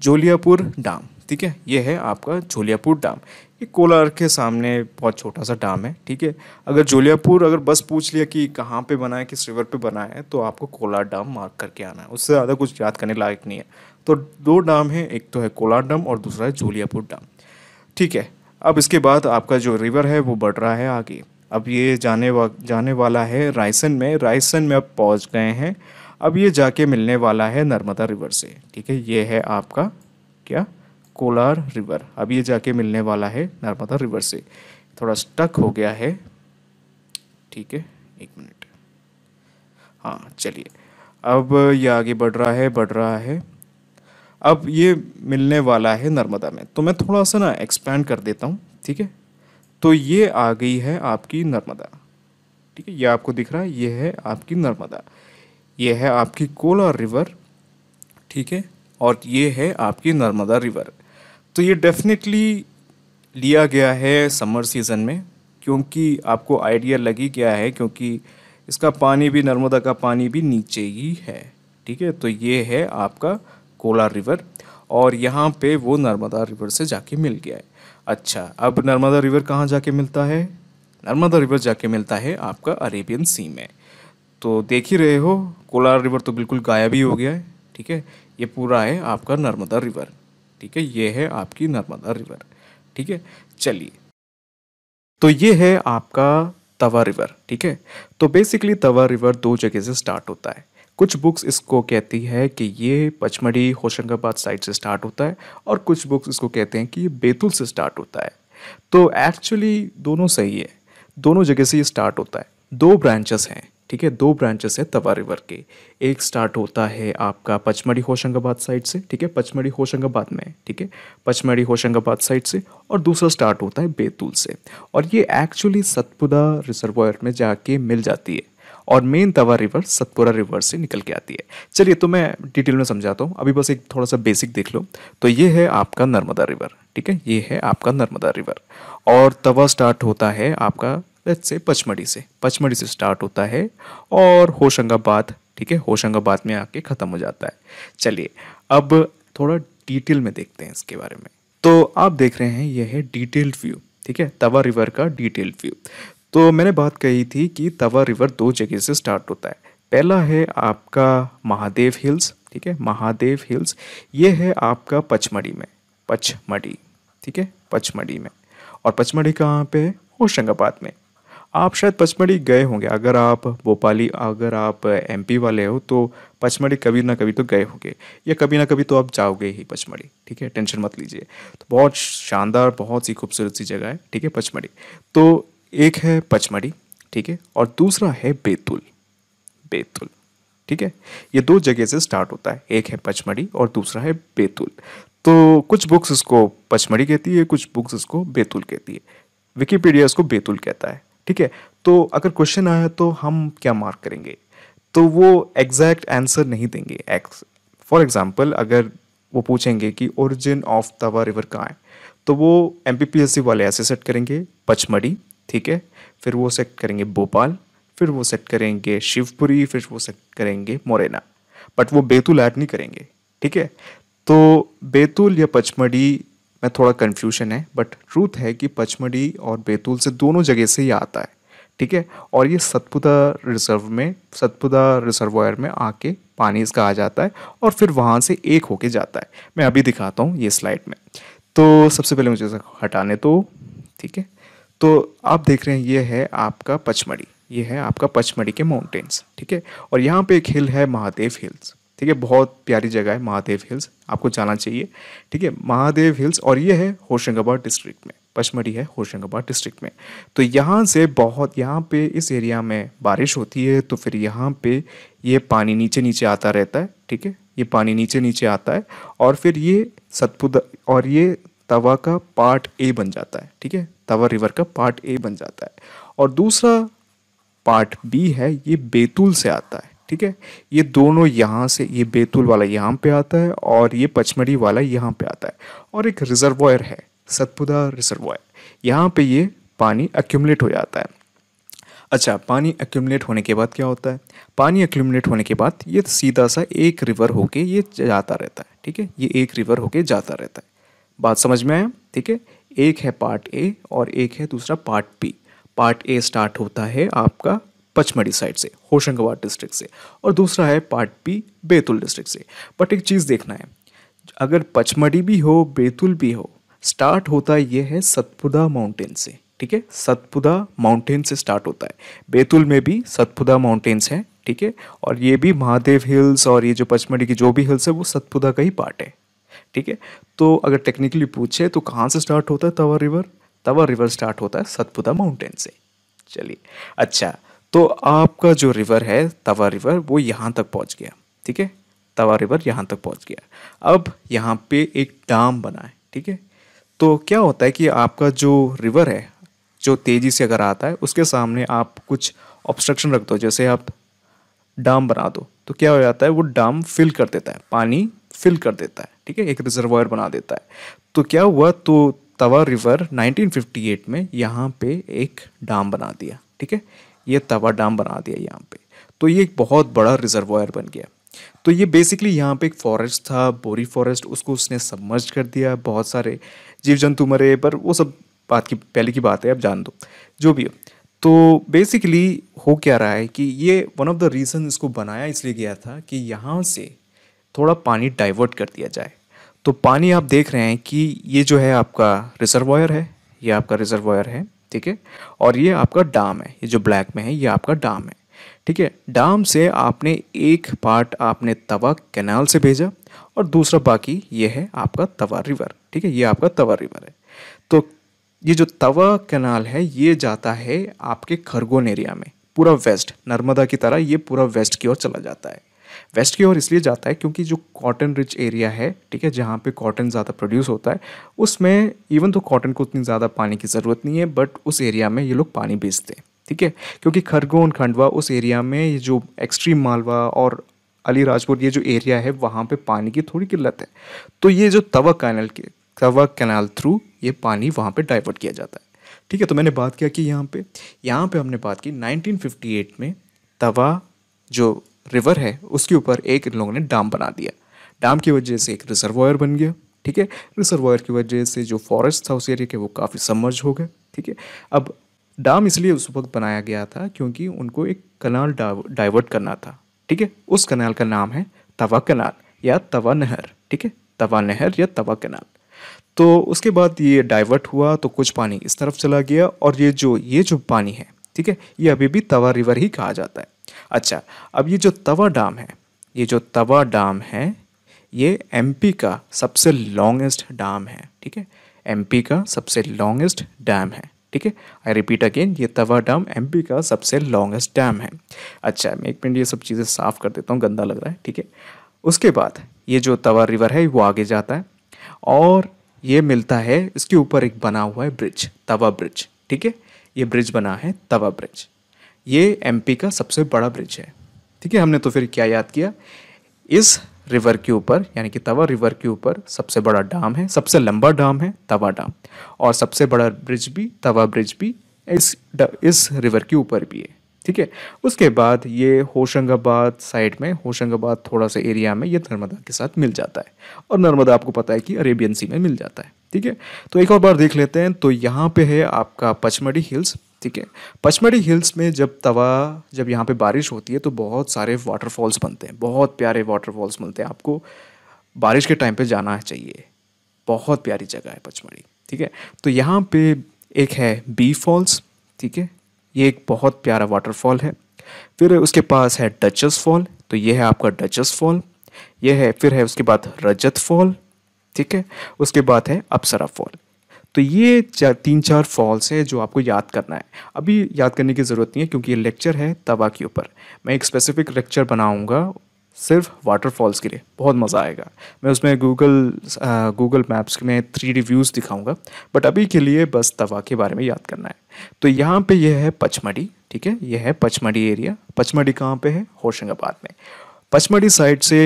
S1: जोलियापुर डाम ठीक है ये है आपका जोलियापुर डाम ये कोलार के सामने बहुत छोटा सा डाम है ठीक है अगर जोलियापुर अगर बस पूछ लिया कि कहाँ पे बना है किस रिवर पे बना है तो आपको कोलार डाम मार्क करके आना है उससे ज़्यादा कुछ याद करने लायक नहीं है तो दो डाम है एक तो है कोलार डाम और दूसरा है जोलियापुर डाम ठीक है अब इसके बाद आपका जो रिवर है वो बढ़ रहा है आगे अब ये जाने वा जाने वाला है रायसन में रायसन में अब पहुंच गए हैं अब ये जाके मिलने वाला है नर्मदा रिवर से ठीक है ये है आपका क्या कोलार रिवर अब ये जाके मिलने वाला है नर्मदा रिवर से थोड़ा स्टक हो गया है ठीक है एक मिनट हाँ चलिए अब ये आगे बढ़ रहा है बढ़ रहा है अब ये मिलने वाला है नर्मदा में तो मैं थोड़ा सा ना एक्सपैंड कर देता हूँ ठीक है तो ये आ गई है आपकी नर्मदा ठीक है ये आपको दिख रहा है ये है आपकी नर्मदा ये है आपकी कोला रिवर ठीक है और ये है आपकी नर्मदा रिवर तो ये डेफिनेटली लिया गया है समर सीज़न में क्योंकि आपको आइडिया लगी गया है क्योंकि इसका पानी भी नर्मदा का पानी भी नीचे ही है ठीक है तो ये है आपका कोला रिवर और यहाँ पे वो नर्मदा रिवर से जाके मिल गया है अच्छा अब नर्मदा रिवर कहाँ जाके मिलता है नर्मदा रिवर जाके मिलता है आपका अरेबियन सी में तो देख ही रहे हो कोला रिवर तो बिल्कुल गायब ही हो गया है ठीक है ये पूरा है आपका नर्मदा रिवर ठीक है ये है आपकी नर्मदा रिवर ठीक है चलिए तो ये है आपका तवा रिवर ठीक है तो बेसिकली तवा रिवर दो जगह से स्टार्ट होता है कुछ बुक्स इसको कहती है कि ये पचमढ़ी होशंगाबाद साइड से स्टार्ट होता है और कुछ बुक्स इसको कहते हैं कि ये बैतूल से स्टार्ट होता है तो एक्चुअली दोनों सही है दोनों जगह से ये स्टार्ट होता है दो ब्रांचेस हैं ठीक है दो ब्रांचेस है तवा रिवर के एक स्टार्ट होता है आपका पचमढ़ी होशंगाबाद साइड से ठीक है पचमढ़ी होशंगाबाद में ठीक है पचमढ़ी होशंगाबाद साइड से और दूसरा स्टार्ट होता है बैतूल से और ये एक्चुअली सतपुदा रिजर्वायर में जाके मिल जाती है और main Tawa river Satpura river से निकल के आती है चलिए तो मैं डिटेल में समझाता हूँ अभी बस एक थोड़ा सा बेसिक देख लो तो ये है आपका नर्मदा रिवर ठीक है ये है आपका नर्मदा रिवर और तवा स्टार्ट होता है आपका लेट्स से पचमढ़ी से पचमढ़ी से स्टार्ट होता है और होशंगाबाद ठीक है होशंगाबाद में आके ख़त्म हो जाता है चलिए अब थोड़ा डिटेल में देखते हैं इसके बारे में तो आप देख रहे हैं यह है डिटेल्ड व्यू ठीक है तवा रिवर का डिटेल्ड व्यू तो मैंने बात कही थी कि तवा रिवर दो जगह से स्टार्ट होता है पहला है आपका महादेव हिल्स ठीक है महादेव हिल्स ये है आपका पचमढ़ी में पचमढ़ी ठीक है पचमढ़ी में और पचमढ़ी कहाँ पे है होशंगाबाद में आप शायद पचमढ़ी गए होंगे अगर आप भोपाली अगर आप एमपी वाले हो तो पचमढ़ी कभी ना कभी तो गए होंगे या कभी ना कभी तो आप जाओगे ही पचमढ़ी ठीक है टेंशन मत लीजिए तो बहुत शानदार बहुत सी खूबसूरत सी जगह है ठीक है पचमढ़ी तो एक है पचमढ़ी ठीक है और दूसरा है बेतुल बेतुल ठीक है ये दो जगह से स्टार्ट होता है एक है पचमढ़ी और दूसरा है बेतुल तो कुछ बुक्स इसको पचमढ़ी कहती है कुछ बुक्स इसको बेतुल कहती है विकीपीडिया इसको बेतुल कहता है ठीक है तो अगर क्वेश्चन आया तो हम क्या मार्क करेंगे तो वो एग्जैक्ट आंसर नहीं देंगे एक्स फॉर एग्जाम्पल अगर वो पूछेंगे कि ओरिजिन ऑफ तवा रिवर कहाँ है तो वो एम वाले ऐसे सेट करेंगे पचमढ़ी ठीक है फिर वो सेट करेंगे भोपाल फिर वो सेट करेंगे शिवपुरी फिर वो सेट करेंगे मोरेना बट वो बैतूल ऐड नहीं करेंगे ठीक है तो बैतूल या पचमढ़ी में थोड़ा कन्फ्यूशन है बट ट्रूथ है कि पचमढ़ी और बैतूल से दोनों जगह से ही आता है ठीक है और ये सतपुदा रिजर्व में सतपुदा रिजर्वायर में आके पानी इसका आ जाता है और फिर वहाँ से एक होके जाता है मैं अभी दिखाता हूँ ये स्लाइड में तो सबसे पहले मुझे हटाने तो ठीक है तो आप देख रहे हैं ये है आपका पचमढ़ी ये है आपका पचमढ़ी के माउंटेन्स ठीक है और यहाँ पे एक हिल है महादेव हिल्स ठीक है बहुत प्यारी जगह है महादेव हिल्स आपको जाना चाहिए ठीक है महादेव हिल्स और ये है होशंगाबाद डिस्ट्रिक्ट में पचमढ़ी है होशंगाबाद डिस्ट्रिक्ट में तो यहाँ से बहुत यहाँ पे इस एरिया में बारिश होती है तो फिर यहाँ पे ये पानी नीचे नीचे आता रहता है ठीक है ये पानी नीचे नीचे आता है और फिर ये सतपुद और ये तवा का पार्ट ए बन जाता है ठीक है तवा रिवर का पार्ट ए बन जाता है और दूसरा पार्ट बी है ये बैतूल से आता है ठीक है ये दोनों यहाँ से ये बैतूल वाला यहाँ पे आता है और ये पचमढ़ी वाला यहाँ पे आता है और एक रिजर्वॉयर है सतपुदा रिजर्वॉयर यहाँ पे ये पानी एक्यूमलेट हो जाता है अच्छा पानी एक्यूमलेट होने के बाद क्या होता है पानी एक्यूमलेट होने के बाद ये सीधा सा एक रिवर होके ये जाता रहता है ठीक है ये एक रिवर होके जाता रहता है बात समझ में आया ठीक है एक है पार्ट ए और एक है दूसरा part B part A start होता है आपका पचमढ़ी साइड से होशंगाबाद डिस्ट्रिक्ट से और दूसरा है पार्ट बी बैतूल डिस्ट्रिक्ट से बट एक चीज़ देखना है अगर पचमढ़ी भी हो बैतूल भी हो स्टार्ट होता यह है सतपुदा माउंटेन से ठीक है सतपुदा माउंटेन से स्टार्ट होता है बैतूल में भी सतपुदा माउंटेन्स हैं ठीक है और ये भी महादेव हिल्स और ये जो पचमढ़ी की जो भी हिल्स है वो सतपुदा का ही पार्ट है ठीक है तो अगर टेक्निकली पूछे तो कहाँ से स्टार्ट होता है Tawa river Tawa river start होता है सतपुदा माउंटेन से चलिए अच्छा तो आपका जो रिवर है तवा रिवर वो यहाँ तक पहुँच गया ठीक है तवा रिवर यहाँ तक पहुँच गया अब यहाँ पे एक डाम बना है ठीक है तो क्या होता है कि आपका जो रिवर है जो तेज़ी से अगर आता है उसके सामने आप कुछ ऑब्स्ट्रक्शन रख दो जैसे आप डाम बना दो तो क्या हो जाता है वो डाम फिल कर देता है पानी फिल कर देता है ठीक है एक रिजर्वायर बना देता है तो क्या हुआ तो तवा रिवर 1958 में यहाँ पे एक डाम बना दिया ठीक है ये तवा डाम बना दिया यहाँ पे तो ये एक बहुत बड़ा रिजर्वायर बन गया तो ये बेसिकली यहाँ पे एक फॉरेस्ट था बोरी फॉरेस्ट उसको उसने सबमर्ज कर दिया बहुत सारे जीव जंतु मरे पर वो सब बात की पहले की बात है अब जान दो जो भी हो तो बेसिकली हो क्या रहा है कि ये वन ऑफ द रीज़न इसको बनाया इसलिए गया था कि यहाँ से थोड़ा पानी डाइवर्ट कर दिया जाए तो पानी आप देख रहे हैं कि ये जो है आपका रिजर्वायर है ये आपका रिजर्वायर है ठीक है और ये आपका डाम है ये जो ब्लैक में है ये आपका डाम है ठीक है डाम से आपने एक पार्ट आपने तवा कैनाल से भेजा और दूसरा बाकी ये है आपका तवा रिवर ठीक है ये आपका तवा रिवर है तो ये जो तवा कैनाल है ये जाता है आपके खरगोन एरिया में पूरा वेस्ट नर्मदा की तरह ये पूरा वेस्ट की ओर चला जाता है वेस्ट की ओर इसलिए जाता है क्योंकि जो कॉटन रिच एरिया है ठीक है जहाँ पे कॉटन ज़्यादा प्रोड्यूस होता है उसमें इवन तो कॉटन को उतनी ज़्यादा पानी की ज़रूरत नहीं है बट उस एरिया में ये लोग पानी बेचते हैं ठीक है क्योंकि खरगोन खंडवा उस एरिया में ये जो एक्सट्रीम मालवा और अलीराजपुर ये जो एरिया है वहाँ पर पानी की थोड़ी किल्लत है तो ये जो तवा कैनल के तवा कैनाल थ्रू ये पानी वहाँ पर डाइवर्ट किया जाता है ठीक है तो मैंने बात किया कि यहाँ पे यहाँ पे हमने बात की 1958 में तवा जो रिवर है उसके ऊपर एक इन लोगों ने डैम बना दिया डैम की वजह से एक रिजर्वायर बन गया ठीक है रिजर्वायर की वजह से जो फॉरेस्ट था उस एरिया के वो काफ़ी समर्ज हो गए ठीक है अब डैम इसलिए उस वक्त बनाया गया था क्योंकि उनको एक कनाल डाइवर्ट करना था ठीक है उस कनाल का नाम है तवा कनाल या तवा नहर ठीक है तवा नहर या तवा कनाल तो उसके बाद ये डाइवर्ट हुआ तो कुछ पानी इस तरफ चला गया और ये जो ये जो पानी है ठीक है ये अभी भी तवा रिवर ही कहा जाता है अच्छा अब ये जो तवा डाम है ये जो तवा डाम है ये एमपी का सबसे लॉन्गेस्ट डाम है ठीक है एमपी का सबसे लॉन्गेस्ट डैम है ठीक है आई रिपीट अगेन ये तवा डैम एमपी का सबसे लॉन्गेस्ट डैम है अच्छा मैं एक मिनट ये सब चीज़ें साफ़ कर देता हूँ गंदा लग रहा है ठीक है उसके बाद ये जो तवा रिवर है वो आगे जाता है और ये मिलता है इसके ऊपर एक बना हुआ है ब्रिज तवा ब्रिज ठीक है ये ब्रिज बना है तवा ब्रिज ये एमपी का सबसे बड़ा ब्रिज है ठीक है हमने तो फिर क्या याद किया इस रिवर के ऊपर यानी कि तवा रिवर के ऊपर सबसे बड़ा डाम है सबसे लंबा डाम है तवा डाम और सबसे बड़ा ब्रिज भी तवा ब्रिज भी इस इस रिवर के ऊपर भी है ठीक है उसके बाद ये होशंगाबाद साइड में होशंगाबाद थोड़ा सा एरिया में ये नर्मदा के साथ मिल जाता है और नर्मदा आपको पता है कि अरेबियन सी में मिल जाता है ठीक है तो एक और बार देख लेते हैं तो यहाँ पे है आपका पचमढ़ी हिल्स ठीक है पचमढ़ी हिल्स में जब तवा जब यहाँ पे बारिश होती है तो बहुत सारे वाटरफॉल्स बनते हैं बहुत प्यारे वाटरफॉल्स मिलते हैं आपको बारिश के टाइम पे जाना चाहिए बहुत प्यारी जगह है पचमढ़ी ठीक है तो यहाँ पे एक है बी फॉल्स ठीक है ये एक बहुत प्यारा वाटरफॉल है फिर उसके पास है डचस फॉल तो ये है आपका डचस फॉल ये है फिर है उसके बाद रजत फॉल ठीक है उसके बाद है अप्सरा फॉल तो ये चार तीन चार फॉल्स है जो आपको याद करना है अभी याद करने की ज़रूरत नहीं है क्योंकि ये लेक्चर है तवा के ऊपर मैं एक स्पेसिफिक लेक्चर बनाऊँगा सिर्फ वाटरफॉल्स के लिए बहुत मज़ा आएगा मैं उसमें गूगल गूगल मैप्स में थ्री डी व्यूज़ दिखाऊंगा बट अभी के लिए बस तवा के बारे में याद करना है तो यहाँ पे यह है पचमढ़ी ठीक है यह है पचमढ़ी एरिया पचमढ़ी कहाँ पे है होशंगाबाद में पचमढ़ी साइड से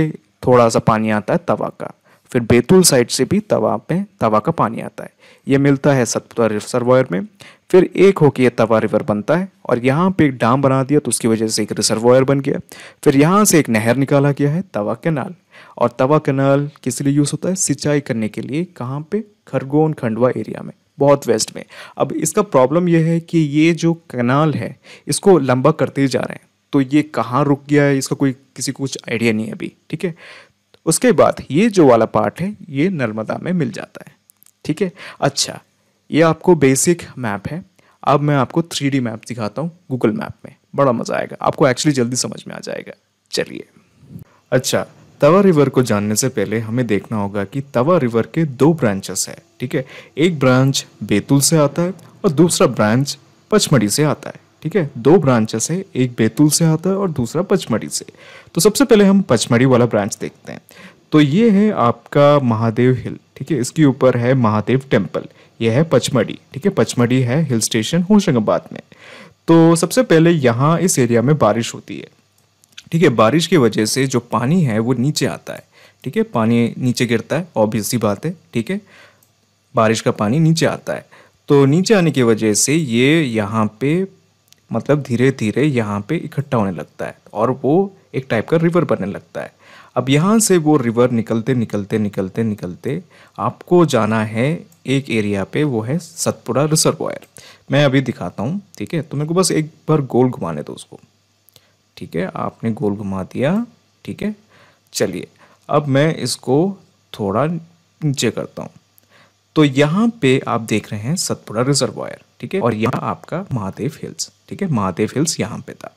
S1: थोड़ा सा पानी आता है तवा का फिर बैतूल साइड से भी तवा पे तवा का पानी आता है ये मिलता है सतपुड़ा रिसर्वायर में फिर एक होके ये तवा रिवर बनता है और यहाँ पे एक डाम बना दिया तो उसकी वजह से एक रिसर्वायर बन गया फिर यहाँ से एक नहर निकाला गया है तवा कैनाल और तवा कैनाल किस लिए यूज़ होता है सिंचाई करने के लिए कहाँ पे खरगोन खंडवा एरिया में बहुत वेस्ट में अब इसका प्रॉब्लम यह है कि ये जो कनाल है इसको लंबा करते जा रहे हैं तो ये कहाँ रुक गया है इसका कोई किसी को कुछ आइडिया नहीं है अभी ठीक है उसके बाद ये जो वाला पार्ट है ये नर्मदा में मिल जाता है ठीक है अच्छा ये आपको बेसिक मैप है अब मैं आपको थ्री मैप दिखाता हूँ गूगल मैप में बड़ा मज़ा आएगा आपको एक्चुअली जल्दी समझ में आ जाएगा चलिए अच्छा तवा रिवर को जानने से पहले हमें देखना होगा कि तवा रिवर के दो ब्रांचेस है ठीक है एक ब्रांच बैतूल से आता है और दूसरा ब्रांच पचमढ़ी से आता है ठीक है दो ब्रांचेस है एक बैतूल से आता है और दूसरा पचमढ़ी से तो सबसे पहले हम पचमढ़ी वाला ब्रांच देखते हैं तो ये है आपका महादेव हिल ठीक है इसके ऊपर है महादेव टेम्पल यह है पचमढ़ी ठीक है पचमढ़ी है हिल स्टेशन होशंगाबाद में तो सबसे पहले यहाँ इस एरिया में बारिश होती है ठीक है बारिश की वजह से जो पानी है वो नीचे आता है ठीक है पानी नीचे गिरता है ऑब्वियस ही बात है ठीक है बारिश का पानी नीचे आता है तो नीचे आने की वजह से ये यहाँ पे मतलब धीरे धीरे यहाँ पे इकट्ठा होने लगता है और वो एक टाइप का रिवर बनने लगता है अब यहाँ से वो रिवर निकलते निकलते निकलते निकलते आपको जाना है एक एरिया पे वो है सतपुरा रिसर्वॉयर मैं अभी दिखाता हूँ ठीक है तो मेरे को बस एक बार गोल घुमाने दो उसको ठीक है आपने गोल घुमा दिया ठीक है चलिए अब मैं इसको थोड़ा नीचे करता हूँ तो यहाँ पे आप देख रहे हैं सतपुरा रिजर्वायर ठीक है और यहाँ आपका महादेव हिल्स ठीक है महादेव हिल्स यहाँ पे था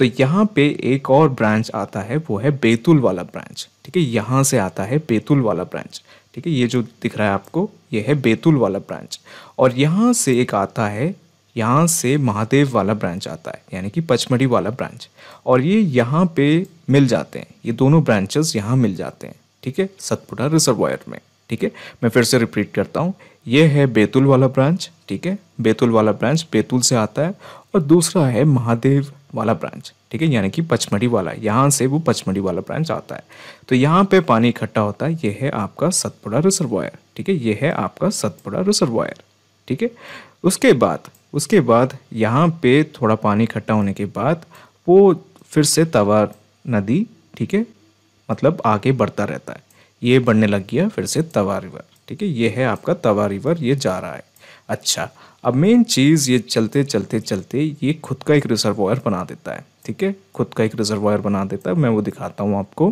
S1: तो यहाँ पे एक और ब्रांच आता है वो है बैतूल वाला ब्रांच ठीक है यहाँ से आता है बैतूल वाला ब्रांच ठीक है ये जो दिख रहा है आपको ये है बैतूल वाला ब्रांच और यहाँ से एक आता है यहाँ से महादेव वाला ब्रांच आता है यानी कि पचमढ़ी वाला ब्रांच और ये यहाँ पे मिल जाते हैं ये दोनों ब्रांचेस यहाँ मिल जाते हैं ठीक है सतपुड़ा रिजर्वायर में ठीक है मैं फिर से रिपीट करता हूँ ये है बैतूल वाला ब्रांच ठीक है बैतूल वाला ब्रांच बैतूल से आता है और दूसरा है महादेव वाला ब्रांच ठीक है यानी कि पचमढ़ी वाला यहाँ से वो पचमढ़ी वाला ब्रांच आता है तो यहाँ पे पानी इकट्ठा होता है ये है आपका सतपुड़ा रिसर्वायर ठीक है ये है आपका सतपुड़ा रिसर्वायर ठीक है उसके बाद उसके बाद यहाँ पे थोड़ा पानी इकट्ठा होने के बाद वो फिर से तवा नदी ठीक है मतलब आगे बढ़ता रहता है ये बढ़ने लग गया फिर से तवा रिवर ठीक है ये है आपका तवा रिवर ये जा रहा है अच्छा अब मेन चीज़ ये चलते चलते चलते ये खुद का एक रिजर्वायर बना देता है ठीक है खुद का एक रिजर्वायर बना देता है मैं वो दिखाता हूँ आपको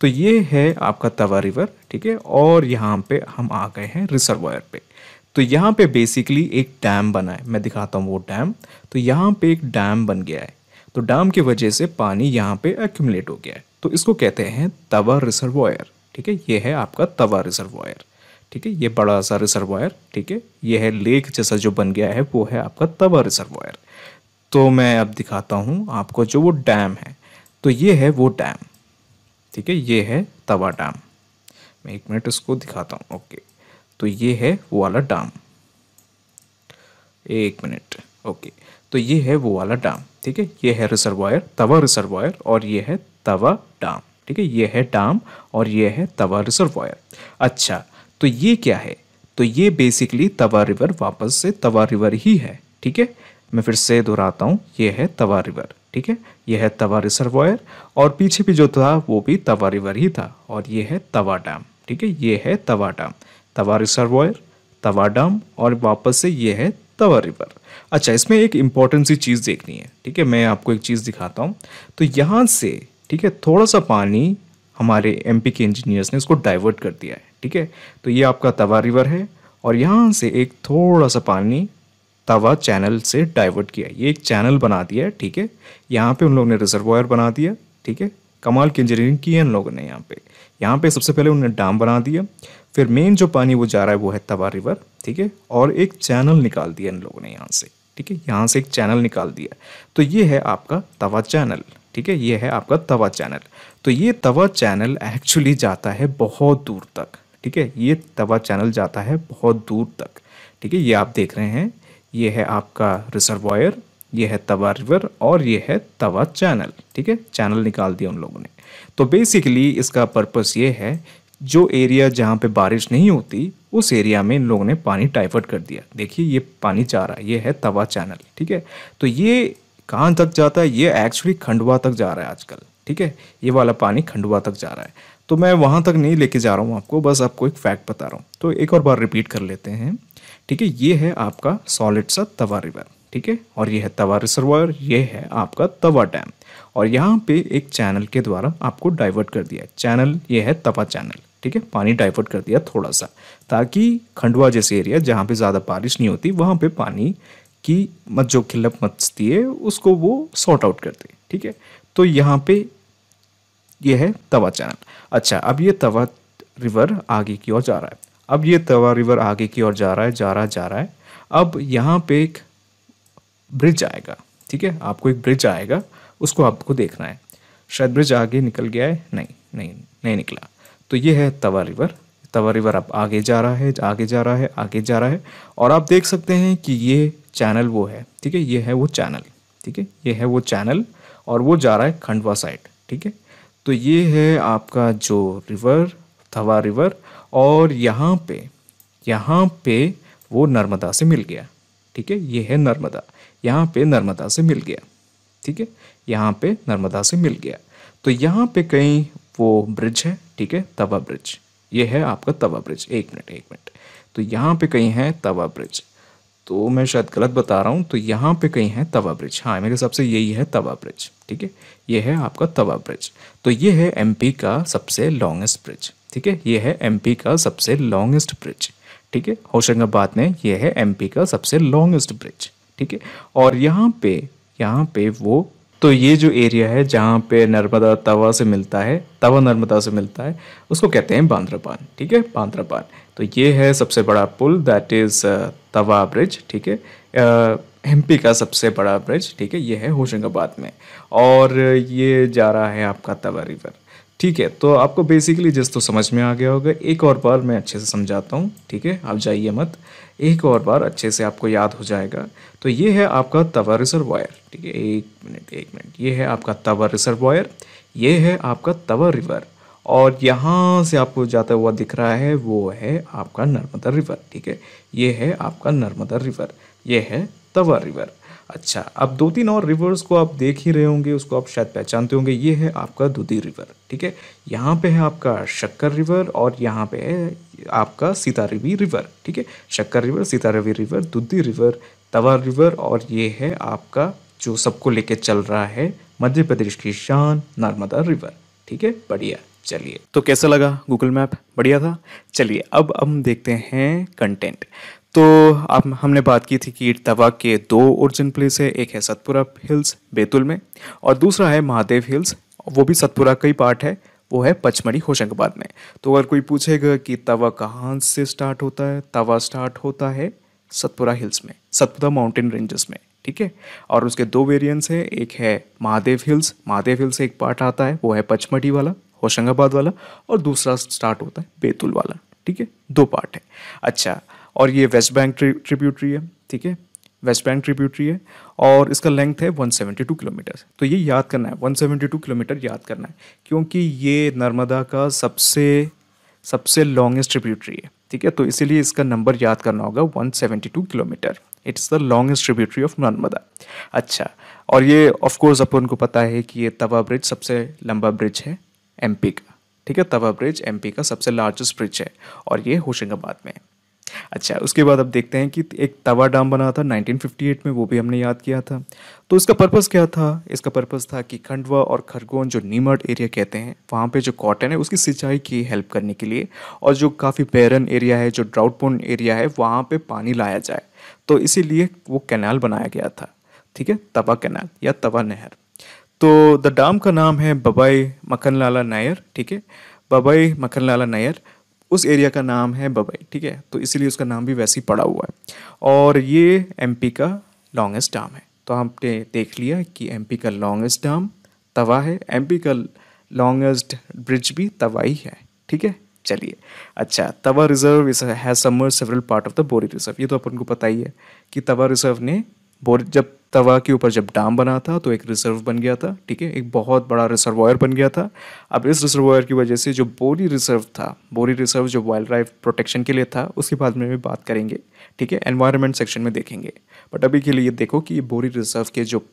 S1: तो ये है आपका तवा रिवर ठीक है और यहाँ पे हम आ गए हैं रिजर्वायर पे तो यहाँ पे बेसिकली एक डैम बना है मैं दिखाता हूँ वो डैम तो यहाँ पे एक डैम बन गया है तो डैम की वजह से पानी यहाँ पे एक्यूमलेट हो गया है तो इसको कहते हैं तवा रिजर्वायर ठीक है ये है आपका तवा रिजर्वायर ठीक है ये बड़ा सा रिसर्वायर ठीक है ये है लेक जैसा जो बन गया है वो है आपका तवा रिसर्वायर तो मैं अब दिखाता हूँ आपको जो वो डैम है तो ये है वो डैम ठीक है ये है तवा डैम मैं एक मिनट इसको दिखाता हूँ ओके तो ये है वो वाला डैम एक मिनट ओके तो ये है वो वाला डैम ठीक है ये है रिसर्वायर तवा रिसर्वायर और ये है तवा डैम ठीक है ये है डैम और ये है तवा रिसर्वायर अच्छा तो ये क्या है तो ये बेसिकली तवा रिवर वापस से तवा रिवर ही है ठीक है मैं फिर से दोहराता हूँ ये है तवा रिवर ठीक है यह है तवा रिसर्वॉयर और पीछे भी जो था वो भी तवा रिवर ही था और ये है तवा डैम ठीक है ये है तवा डैम तवा रिसर्वॉयर तवा डैम और वापस से ये है तवा रिवर अच्छा इसमें एक इम्पॉर्टेंट सी चीज़ देखनी है ठीक है मैं आपको एक चीज़ दिखाता हूँ तो यहाँ से ठीक है थोड़ा सा पानी हमारे एम के इंजीनियर्स ने इसको डाइवर्ट कर दिया है ठीक है तो ये आपका तवा रिवर है और यहाँ से एक थोड़ा सा पानी तवा चैनल से डाइवर्ट किया ये एक चैनल बना दिया है ठीक है यहाँ पे उन लोगों ने रिजर्वायर बना दिया ठीक है कमाल की इंजीनियरिंग की है इन लोगों ने यहाँ पे यहाँ पे सबसे पहले उन्होंने डैम बना दिया फिर मेन जो पानी वो जा रहा है वो है तवा रिवर ठीक है और एक चैनल निकाल दिया इन लोगों ने यहाँ से ठीक है यहाँ से एक चैनल निकाल दिया तो ये है आपका तवा चैनल ठीक है ये है आपका तवा चैनल तो ये तवा चैनल एक्चुअली जाता है बहुत दूर तक ठीक है ये तवा चैनल जाता है बहुत दूर तक ठीक है ये आप देख रहे हैं ये है आपका रिजर्वायर ये है तवा रिवर और ये है तवा चैनल ठीक है चैनल निकाल दिया उन लोगों ने तो बेसिकली इसका पर्पस ये है जो एरिया जहाँ पे बारिश नहीं होती उस एरिया में इन लोगों ने पानी डाइवर्ट कर दिया देखिए ये पानी जा रहा है ये है तवा चैनल ठीक है तो ये कहाँ तक जाता है ये एक्चुअली खंडवा तक जा रहा है आजकल ठीक है ये वाला पानी खंडवा तक जा रहा है तो मैं वहाँ तक नहीं लेके जा रहा हूँ आपको बस आपको एक फैक्ट बता रहा हूँ तो एक और बार रिपीट कर लेते हैं ठीक है ये है आपका सॉलिड सा तवा रिवर ठीक है और ये है तवा रिसर्वर ये है आपका तवा डैम और यहाँ पे एक चैनल के द्वारा आपको डाइवर्ट कर दिया चैनल ये है तवा चैनल ठीक है पानी डाइवर्ट कर दिया थोड़ा सा ताकि खंडवा जैसे एरिया जहाँ पे ज़्यादा बारिश नहीं होती वहाँ पे पानी की मत जो किल्लत मचती है उसको वो सॉर्ट आउट करते ठीक है तो यहाँ पे ये यह है तवा चैनल अच्छा अब ये तवा रिवर आगे की ओर जा रहा है अब ये तवा रिवर आगे की ओर जा रहा है जा रहा जा रहा है अब यहाँ पे एक ब्रिज आएगा ठीक है आपको एक ब्रिज आएगा उसको आपको देखना है शायद ब्रिज आगे निकल गया है नहीं नहीं नहीं निकला तो ये है तवा रिवर तवा रिवर अब आगे जा रहा है आगे जा रहा है आगे जा रहा है और आप देख सकते हैं कि ये चैनल वो है ठीक है ये है वो चैनल ठीक है ये है वो चैनल और वो जा रहा है खंडवा साइड ठीक है तो ये है आपका जो रिवर थवा रिवर और यहाँ पे यहाँ पे वो नर्मदा से मिल गया ठीक है ये है नर्मदा यहाँ पे नर्मदा से मिल गया ठीक है यहाँ पे नर्मदा से मिल गया तो यहाँ पे कहीं वो ब्रिज है ठीक है तवा ब्रिज ये है आपका तवा ब्रिज एक मिनट एक मिनट तो यहाँ पे कहीं है तवा ब्रिज तो मैं शायद गलत बता रहा हूँ तो यहाँ पे कहीं है तवा ब्रिज हाँ मेरे हिसाब से यही है तवा ब्रिज ठीक है ये है आपका तवा ब्रिज तो ये है एमपी का सबसे लॉन्गेस्ट ब्रिज ठीक है ये है एमपी का सबसे लॉन्गेस्ट ब्रिज ठीक है होशंगाबाद में ये है एमपी का सबसे लॉन्गेस्ट ब्रिज ठीक है और यहाँ पे यहाँ पे वो तो ये जो एरिया है जहाँ पे नर्मदा तवा से मिलता है तवा नर्मदा से मिलता है उसको कहते हैं बांद्रापान ठीक है बांद्रापान तो ये है सबसे बड़ा पुल that is uh, Tawa bridge ठीक है एमपी uh, का सबसे बड़ा ब्रिज ठीक है ये है होशंगाबाद में और ये जा रहा है आपका तवा रिवर ठीक है तो आपको बेसिकली जिस तो समझ में आ गया होगा एक और बार मैं अच्छे से समझाता हूँ ठीक है आप जाइए मत एक और बार अच्छे से आपको याद हो जाएगा तो ये है आपका तवा रिजर्वायर ठीक है एक मिनट एक मिनट ये है आपका तवा रिजर्वायर ये है आपका तवा रिवर और यहाँ से आपको जाता हुआ दिख रहा है वो है आपका नर्मदा रिवर ठीक है ये है आपका नर्मदा रिवर ये है तवा रिवर अच्छा अब दो तीन और रिवर्स को आप देख ही रहे होंगे उसको आप शायद पहचानते होंगे ये है आपका दुधी रिवर ठीक है यहाँ पे है आपका शक्कर रिवर और यहाँ पे है आपका सीतारवी रिवर ठीक है Shakkar river Sitarewa river Dudhi river Tawa river और ये है आपका जो सबको लेके चल रहा है मध्य प्रदेश की शान नर्मदा रिवर ठीक है बढ़िया चलिए तो कैसा लगा गूगल मैप बढ़िया था चलिए अब हम देखते हैं कंटेंट तो आप हमने बात की थी कि तवा के दो ओरिजिन प्लेस है एक है सतपुरा हिल्स बैतुल में और दूसरा है महादेव हिल्स वो भी सतपुरा का ही पार्ट है वो है पचमढ़ी होशंगाबाद में तो अगर कोई पूछेगा कि तवा कहाँ से स्टार्ट होता है तवा स्टार्ट होता है सतपुरा हिल्स में सतपुरा माउंटेन रेंजेस में ठीक है और उसके दो वेरिएंट्स हैं एक है महादेव हिल्स महादेव हिल्स से एक पार्ट आता है वो है पचमढ़ी वाला होशंगाबाद वाला और दूसरा स्टार्ट होता है बैतुल वाला ठीक है दो पार्ट है अच्छा और ये वेस्ट बैंक ट्रिब्यूटरी है ठीक है वेस्ट बैंक ट्रिब्यूटरी है और इसका लेंथ है 172 किलोमीटर तो ये याद करना है 172 किलोमीटर याद करना है क्योंकि ये नर्मदा का सबसे सबसे लॉन्गेस्ट ट्रिब्यूटरी है ठीक है तो इसीलिए इसका नंबर याद करना होगा 172 kilometre it's the longest tributary of Narmada अच्छा और ये ऑफकोर्स अपन को पता है कि ये तवा ब्रिज सबसे लंबा ब्रिज है एम का ठीक है तवा ब्रिज एम का सबसे लार्जेस्ट ब्रिज है और ये होशंगाबाद में है अच्छा उसके बाद अब देखते हैं कि एक तवा डाम बना था 1958 में वो भी हमने याद किया था तो इसका पर्पस क्या था इसका पर्पस था कि खंडवा और खरगोन जो नीमट एरिया कहते हैं वहाँ पे जो कॉटन है उसकी सिंचाई की हेल्प करने के लिए और जो काफ़ी पैरन एरिया है जो ड्राउट पोन एरिया है वहाँ पर पानी लाया जाए तो इसीलिए वो कैनाल बनाया गया था ठीक है तवा कैनाल या तवा नहर तो द डाम का नाम है बबाई मखन नायर ठीक है बबाई मखन नायर उस एरिया का नाम है बबई ठीक है तो इसीलिए उसका नाम भी वैसे ही पड़ा हुआ है और ये एमपी का लॉन्गेस्ट डाम है तो हमने देख लिया कि एमपी का लॉन्गेस्ट डाम तवा है एमपी का लॉन्गेस्ट ब्रिज भी तवा ही है ठीक है चलिए अच्छा Tawa reserve has summer several part of the Bori reserve ये तो अपन को पता ही है कि तवा रिजर्व ने बोर जब तवा के ऊपर जब डाम बना था तो एक रिजर्व बन गया था ठीक है एक बहुत बड़ा रिजर्वायर बन गया था अब इस रिजर्वायर की वजह से जो बोरी रिजर्व था बोरी रिजर्व जो वाइल्ड लाइफ प्रोटेक्शन के लिए था उसके बाद में भी बात करेंगे ठीक है एनवायरनमेंट सेक्शन में देखेंगे बट अभी के लिए देखो कि ये बोरी रिजर्व के जो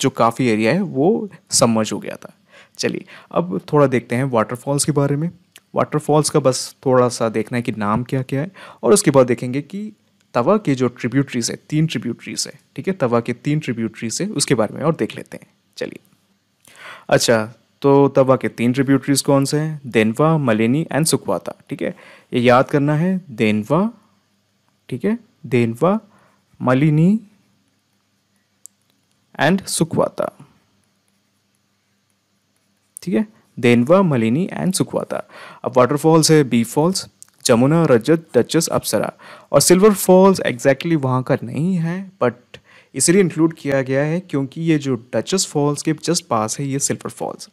S1: जो काफ़ी एरिया है वो समझ हो गया था चलिए अब थोड़ा देखते हैं वाटरफॉल्स के बारे में वाटरफॉल्स का बस थोड़ा सा देखना है कि नाम क्या क्या है और उसके बाद देखेंगे कि तवा के जो ट्रिब्यूटरीज है तीन ट्रिब्यूटरीज है ठीक है तवा के तीन ट्रिब्यूटरीज है उसके बारे में और देख लेते हैं चलिए अच्छा तो तवा के तीन ट्रिब्यूटरीज कौन से हैं देनवा मलेनी एंड सुखवाता ठीक है ये याद करना है देनवा ठीक है देनवा मलिनी एंड सुखवाता ठीक है देनवा मलिनी एंड सुखवाता अब वाटरफॉल्स है Bee falls Jamuna Rajat Duchess Apsara और सिल्वर फॉल्स एग्जैक्टली वहाँ का नहीं है बट इसलिए इंक्लूड किया गया है क्योंकि ये जो डचस फॉल्स के जस्ट पास है ये सिल्वर फॉल्स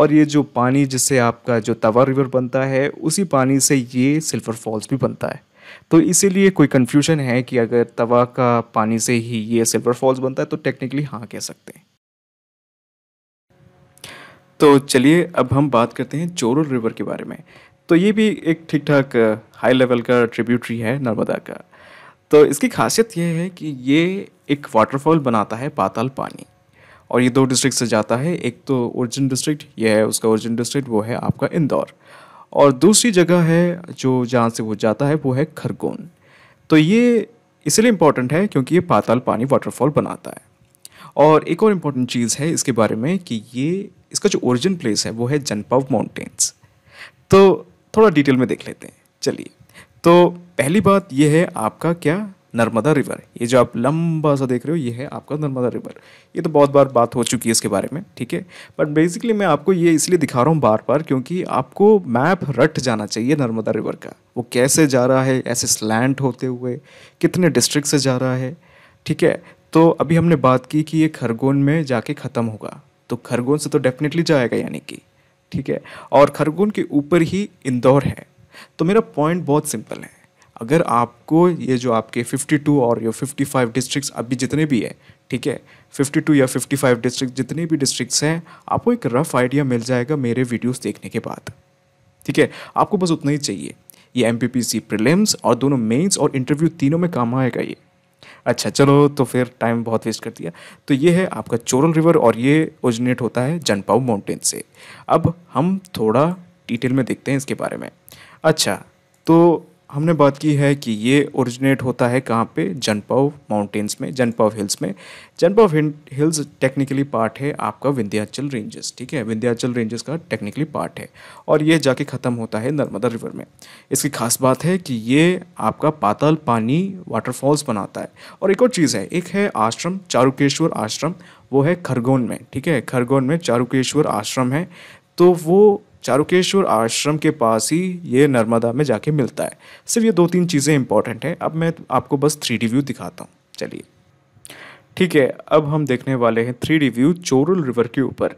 S1: और ये जो पानी जिससे आपका जो तवा रिवर बनता है उसी पानी से ये सिल्वर फॉल्स भी बनता है तो इसीलिए कोई कन्फ्यूजन है कि अगर तवा का पानी से ही ये सिल्वर फॉल्स बनता है तो टेक्निकली हाँ कह सकते हैं तो चलिए अब हम बात करते हैं चोरल रिवर के बारे में तो ये भी एक ठीक ठाक हाई लेवल का ट्रिब्यूटरी है नर्मदा का तो इसकी खासियत यह है कि ये एक वाटरफॉल बनाता है पाताल पानी और ये दो डिस्ट्रिक्ट से जाता है एक तो ओरिजिन डिस्ट्रिक्ट ये है उसका ओरिजिन डिस्ट्रिक्ट वो है आपका इंदौर और दूसरी जगह है जो जहाँ से वो जाता है वो है खरगोन तो ये इसलिए इम्पॉर्टेंट है क्योंकि ये पाताल पानी वाटरफॉल बनाता है और एक और इम्पॉर्टेंट चीज़ है इसके बारे में कि ये इसका जो ओरिजिन प्लेस है वो है जनपव माउंटेन्स तो थोड़ा डिटेल में देख लेते हैं चलिए तो पहली बात यह है आपका क्या नर्मदा रिवर ये जो आप लंबा सा देख रहे हो ये है आपका नर्मदा रिवर ये तो बहुत बार बात हो चुकी है इसके बारे में ठीक है बट बेसिकली मैं आपको ये इसलिए दिखा रहा हूँ बार बार क्योंकि आपको मैप रट जाना चाहिए नर्मदा रिवर का वो कैसे जा रहा है ऐसे स्लैंड होते हुए कितने डिस्ट्रिक्ट से जा रहा है ठीक है तो अभी हमने बात की कि ये खरगोन में जाके ख़त्म होगा तो खरगोन से तो डेफिनेटली जाएगा यानी कि ठीक है और खरगोन के ऊपर ही इंदौर है तो मेरा पॉइंट बहुत सिंपल है अगर आपको ये जो आपके 52 और ये 55 डिस्ट्रिक्ट्स अभी जितने भी हैं ठीक है 52 या 55 डिस्ट्रिक्ट जितने भी डिस्ट्रिक्ट्स हैं आपको एक रफ़ आइडिया मिल जाएगा मेरे वीडियोस देखने के बाद ठीक है आपको बस उतना ही चाहिए ये एम पी और दोनों मेंस और इंटरव्यू तीनों में काम आएगा ये अच्छा चलो तो फिर टाइम बहुत वेस्ट कर दिया तो ये है आपका चोरल रिवर और ये ओरिजिनेट होता है जनपाऊ माउंटेन से अब हम थोड़ा डिटेल में देखते हैं इसके बारे में अच्छा तो हमने बात की है कि ये ओरिजिनेट होता है कहाँ पे जनपव माउंटेन्स में जनपव हिल्स में जनपव हिल्स टेक्निकली पार्ट है आपका विंध्याचल रेंजेस ठीक है विंध्याचल रेंजेस का टेक्निकली पार्ट है और ये जाके ख़त्म होता है नर्मदा रिवर में इसकी खास बात है कि ये आपका पाताल पानी वाटरफॉल्स बनाता है और एक और चीज़ है एक है आश्रम चारुकेश्वर आश्रम वो है खरगोन में ठीक है खरगोन में चारुकेश्वर आश्रम है तो वो चारुकेश्वर आश्रम के पास ही ये नर्मदा में जाके मिलता है सिर्फ ये दो तीन चीज़ें इंपॉर्टेंट हैं अब मैं आपको बस थ्री डी व्यू दिखाता हूँ चलिए ठीक है अब हम देखने वाले हैं three D view Choral river के ऊपर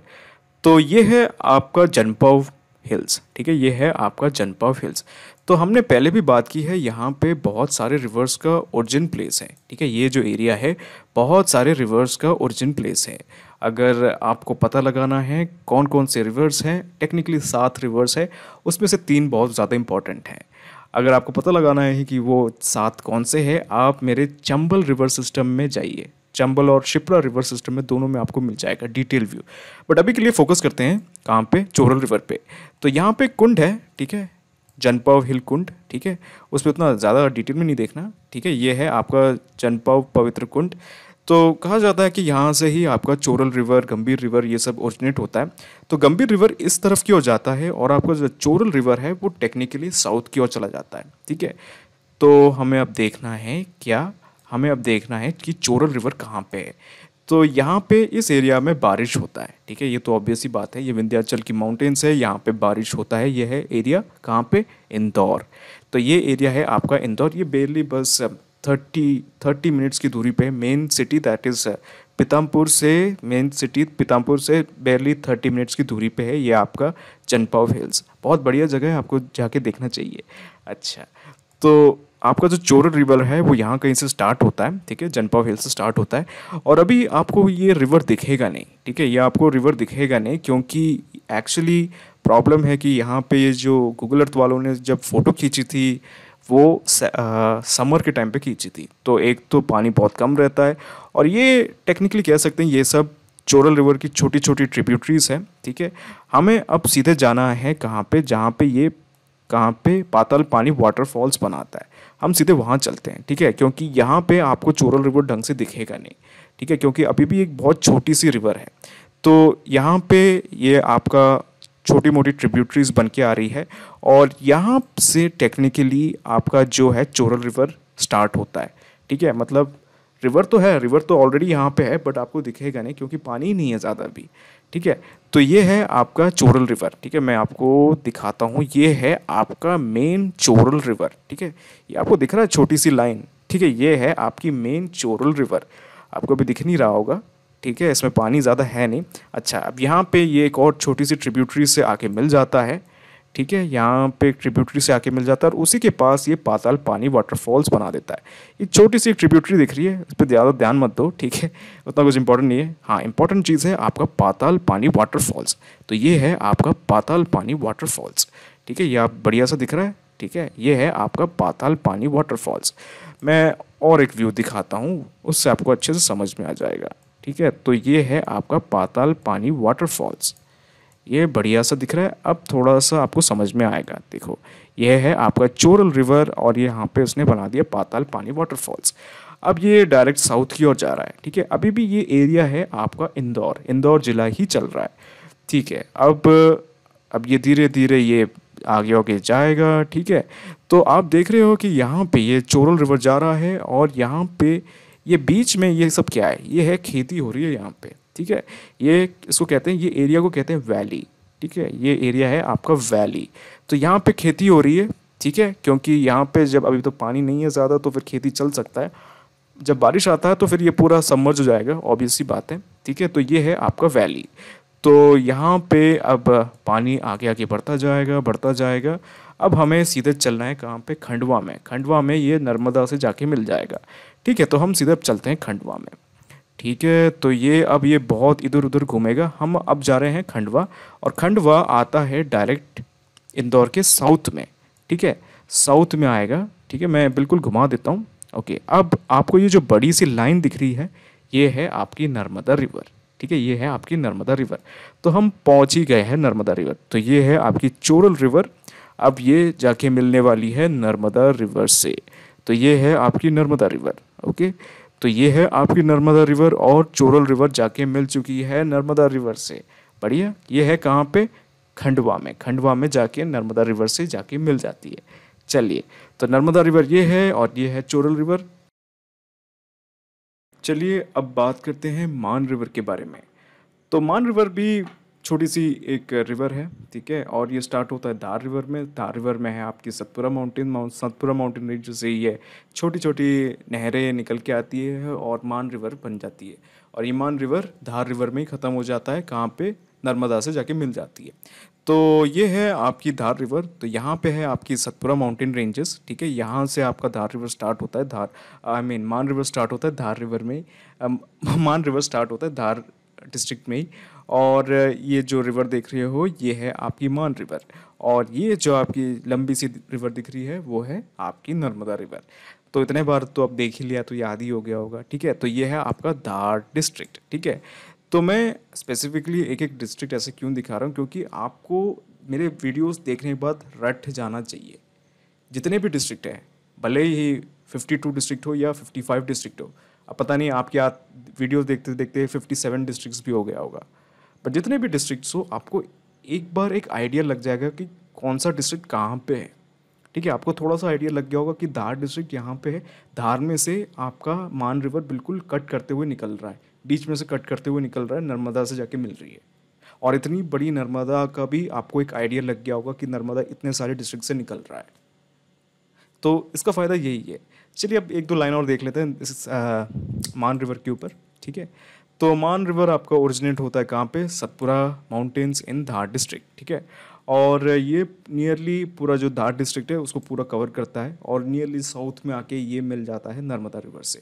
S1: तो ये है आपका जनपव हिल्स ठीक है ये है आपका जनपव हिल्स तो हमने पहले भी बात की है यहाँ पे बहुत सारे रिवर्स का ओरिजिन प्लेस है ठीक है ये जो एरिया है बहुत सारे रिवर्स का ओरिजिन प्लेस है अगर आपको पता लगाना है कौन कौन से रिवर्स हैं टेक्निकली सात रिवर्स है उसमें से तीन बहुत ज़्यादा इंपॉर्टेंट हैं अगर आपको पता लगाना है कि वो सात कौन से हैं आप मेरे चंबल रिवर सिस्टम में जाइए चंबल और शिप्रा रिवर सिस्टम में दोनों में आपको मिल जाएगा डिटेल व्यू बट अभी के लिए फोकस करते हैं कहाँ पे चोरल रिवर पे तो यहाँ पे कुंड है ठीक है जनपव हिल कुंड ठीक है उसमें उतना ज़्यादा डिटेल में नहीं देखना ठीक है ये है आपका जनपव पवित्र कुंड तो कहा जाता है कि यहाँ से ही आपका चोरल रिवर गंभीर रिवर ये सब ओरिजिनेट होता है तो गंभीर रिवर इस तरफ की ओर जाता है और आपका जो चोरल रिवर है वो टेक्निकली साउथ की ओर चला जाता है ठीक है तो हमें अब देखना है क्या हमें अब देखना है कि चोरल रिवर कहाँ पे है तो यहाँ पे इस एरिया में बारिश होता है ठीक है ये तो ऑब्वियस ही बात है ये विंध्याचल की माउंटेन्स है यहाँ पे बारिश होता है ये है एरिया कहाँ पे इंदौर तो ये एरिया है आपका इंदौर ये बेरली बस थर्टी थर्टी मिनट्स की दूरी पे main city that is Pithampur से मेन सिटी पीतामपुर से बेरली थर्टी मिनट्स की दूरी पे है ये आपका चनपाव हिल्स बहुत बढ़िया जगह है आपको जाके देखना चाहिए अच्छा तो आपका जो चोरल रिवर है वो यहाँ कहीं से स्टार्ट होता है ठीक है जनपाव हिल से स्टार्ट होता है और अभी आपको ये रिवर दिखेगा नहीं ठीक है ये आपको रिवर दिखेगा नहीं क्योंकि एक्चुअली प्रॉब्लम है कि यहाँ पे ये जो गूगल अर्थ वालों ने जब फ़ोटो खींची थी वो समर के टाइम पे खींची थी तो एक तो पानी बहुत कम रहता है और ये टेक्निकली कह सकते हैं ये सब चोरल रिवर की छोटी छोटी ट्रिब्यूटरीज हैं ठीक है हमें अब सीधे जाना है कहाँ पे जहाँ पे ये कहाँ पे पाताल पानी वाटरफॉल्स बनाता है हम सीधे वहाँ चलते हैं ठीक है क्योंकि यहाँ पे आपको चोरल रिवर ढंग से दिखेगा नहीं ठीक है क्योंकि अभी भी एक बहुत छोटी सी रिवर है तो यहाँ पे ये आपका छोटी मोटी ट्रिब्यूटरीज बन के आ रही है और यहाँ से टेक्निकली आपका जो है चोरल रिवर स्टार्ट होता है ठीक है मतलब रिवर तो है रिवर तो ऑलरेडी यहाँ पे है बट आपको दिखेगा नहीं क्योंकि पानी ही नहीं है ज़्यादा भी ठीक है तो ये है आपका चोरल रिवर ठीक है मैं आपको दिखाता हूँ ये है आपका मेन चोरल रिवर ठीक है ये आपको दिख रहा है छोटी सी लाइन ठीक है ये है आपकी मेन चोरल रिवर आपको अभी दिख नहीं रहा होगा ठीक है इसमें पानी ज़्यादा है नहीं अच्छा अब यहाँ पे ये एक और छोटी सी ट्रिब्यूटरी से आके मिल जाता है ठीक है यहाँ पे ट्रिब्यूटरी से आके मिल जाता है और उसी के पास ये पाताल पानी वाटरफॉल्स बना देता है ये छोटी सी ट्रिब्यूटरी दिख रही है इस पर ज़्यादा ध्यान मत दो ठीक है उतना कुछ इंपॉर्टेंट नहीं है हाँ इंपॉर्टेंट चीज़ है आपका पाताल पानी वाटरफॉल्स तो ये है आपका पाताल पानी वाटरफॉल्स ठीक है ये आप बढ़िया सा दिख रहा है ठीक है ये है आपका पाताल पानी वाटरफॉल्स मैं और एक व्यू दिखाता हूँ उससे आपको अच्छे से समझ में आ जाएगा ठीक है तो ये है आपका पाताल पानी वाटरफॉल्स ये बढ़िया सा दिख रहा है अब थोड़ा सा आपको समझ में आएगा देखो यह है आपका चोरल रिवर और ये यहाँ पे उसने बना दिया पाताल पानी वाटरफॉल्स अब ये डायरेक्ट साउथ की ओर जा रहा है ठीक है अभी भी ये एरिया है आपका इंदौर इंदौर ज़िला ही चल रहा है ठीक है अब अब ये धीरे धीरे ये आगे आगे जाएगा ठीक है तो आप देख रहे हो कि यहाँ पे ये चोरल रिवर जा रहा है और यहाँ पे ये बीच में ये सब क्या है ये है खेती हो रही है यहाँ पे ठीक है ये इसको कहते हैं ये एरिया को कहते हैं वैली ठीक है ये एरिया है आपका वैली तो यहाँ पे खेती हो रही है ठीक है क्योंकि यहाँ पे जब अभी तो पानी नहीं है ज़्यादा तो फिर खेती चल सकता है जब बारिश आता है तो फिर ये पूरा समर्ज हो जाएगा ऑब्वियसली बात है ठीक है तो ये है आपका वैली तो यहाँ पे अब पानी आगे आगे बढ़ता जाएगा बढ़ता जाएगा अब हमें सीधे चलना है कहाँ पे खंडवा में खंडवा में ये नर्मदा से जाके मिल जाएगा ठीक है तो हम सीधे अब चलते हैं खंडवा में ठीक है तो ये अब ये बहुत इधर उधर घूमेगा हम अब जा रहे हैं खंडवा और खंडवा आता है डायरेक्ट इंदौर के साउथ में ठीक है साउथ में आएगा ठीक है मैं बिल्कुल घुमा देता हूँ ओके अब आपको ये जो बड़ी सी लाइन दिख रही है ये है आपकी नर्मदा रिवर ठीक है ये है आपकी नर्मदा रिवर तो हम पहुँच ही गए हैं नर्मदा रिवर तो ये है आपकी चोरल रिवर अब ये जाके मिलने वाली है नर्मदा रिवर से तो ये है आपकी नर्मदा रिवर ओके तो ये है आपकी नर्मदा रिवर और चोरल रिवर जाके मिल चुकी है नर्मदा रिवर से बढ़िया ये है कहाँ पे खंडवा में खंडवा में जाके नर्मदा रिवर से जाके मिल जाती है चलिए तो नर्मदा रिवर ये है और ये है चोरल रिवर चलिए अब बात करते हैं मान रिवर के बारे में तो मान रिवर भी छोटी सी एक रिवर है ठीक है और ये स्टार्ट होता है धार रिवर में धार रिवर में है आपकी Satpura mountain mount Satpura mountain range से ये छोटी छोटी नहरें निकल के आती है और मान रिवर बन जाती है और ये मान रिवर धार रिवर में ही ख़त्म हो जाता है कहाँ पे नर्मदा से जाके मिल जाती है तो ये है आपकी धार रिवर तो यहाँ पे है आपकी सतपुरा माउंटेन रेंजेस ठीक है यहाँ से आपका धार रिवर स्टार्ट होता है Dhar I mean Man river start होता है धार रिवर में मान रिवर स्टार्ट होता है धार डिस्ट्रिक्ट में ही और ये जो रिवर देख रहे हो ये है आपकी मान रिवर और ये जो आपकी लंबी सी रिवर दिख रही है वो है आपकी नर्मदा रिवर तो इतने बार तो आप देख ही लिया तो याद ही हो गया होगा ठीक है तो ये है आपका धार डिस्ट्रिक्ट ठीक है तो मैं स्पेसिफिकली एक एक डिस्ट्रिक्ट ऐसे क्यों दिखा रहा हूँ क्योंकि आपको मेरे वीडियोस देखने के बाद रट जाना चाहिए जितने भी डिस्ट्रिक्ट हैं भले ही 52 डिस्ट्रिक्ट हो या 55 डिस्ट्रिक्ट हो अब पता नहीं आपके आप वीडियोस देखते देखते 57 डिस्ट्रिक्ट्स भी हो गया होगा बट जितने भी डिस्ट्रिक्ट्स हो आपको एक बार एक आइडिया लग जाएगा कि कौन सा डिस्ट्रिक्ट कहाँ पे है ठीक है आपको थोड़ा सा आइडिया लग गया होगा कि धार डिस्ट्रिक्ट यहाँ पे है धार में से आपका मान रिवर बिल्कुल कट करते हुए निकल रहा है बीच में से कट करते हुए निकल रहा है नर्मदा से जाके मिल रही है और इतनी बड़ी नर्मदा का भी आपको एक आइडिया लग गया होगा कि नर्मदा इतने सारे डिस्ट्रिक्ट से निकल रहा है तो इसका फ़ायदा यही है चलिए अब एक दो लाइन और देख लेते हैं इस मान रिवर के ऊपर ठीक है तो ओमान रिवर आपका ओरिजिनेट होता है कहाँ पे Satpura mountains in Dhar district ठीक है और ये नियरली पूरा जो धार डिस्ट्रिक्ट है उसको पूरा कवर करता है और नियरली साउथ में आके ये मिल जाता है नर्मदा रिवर से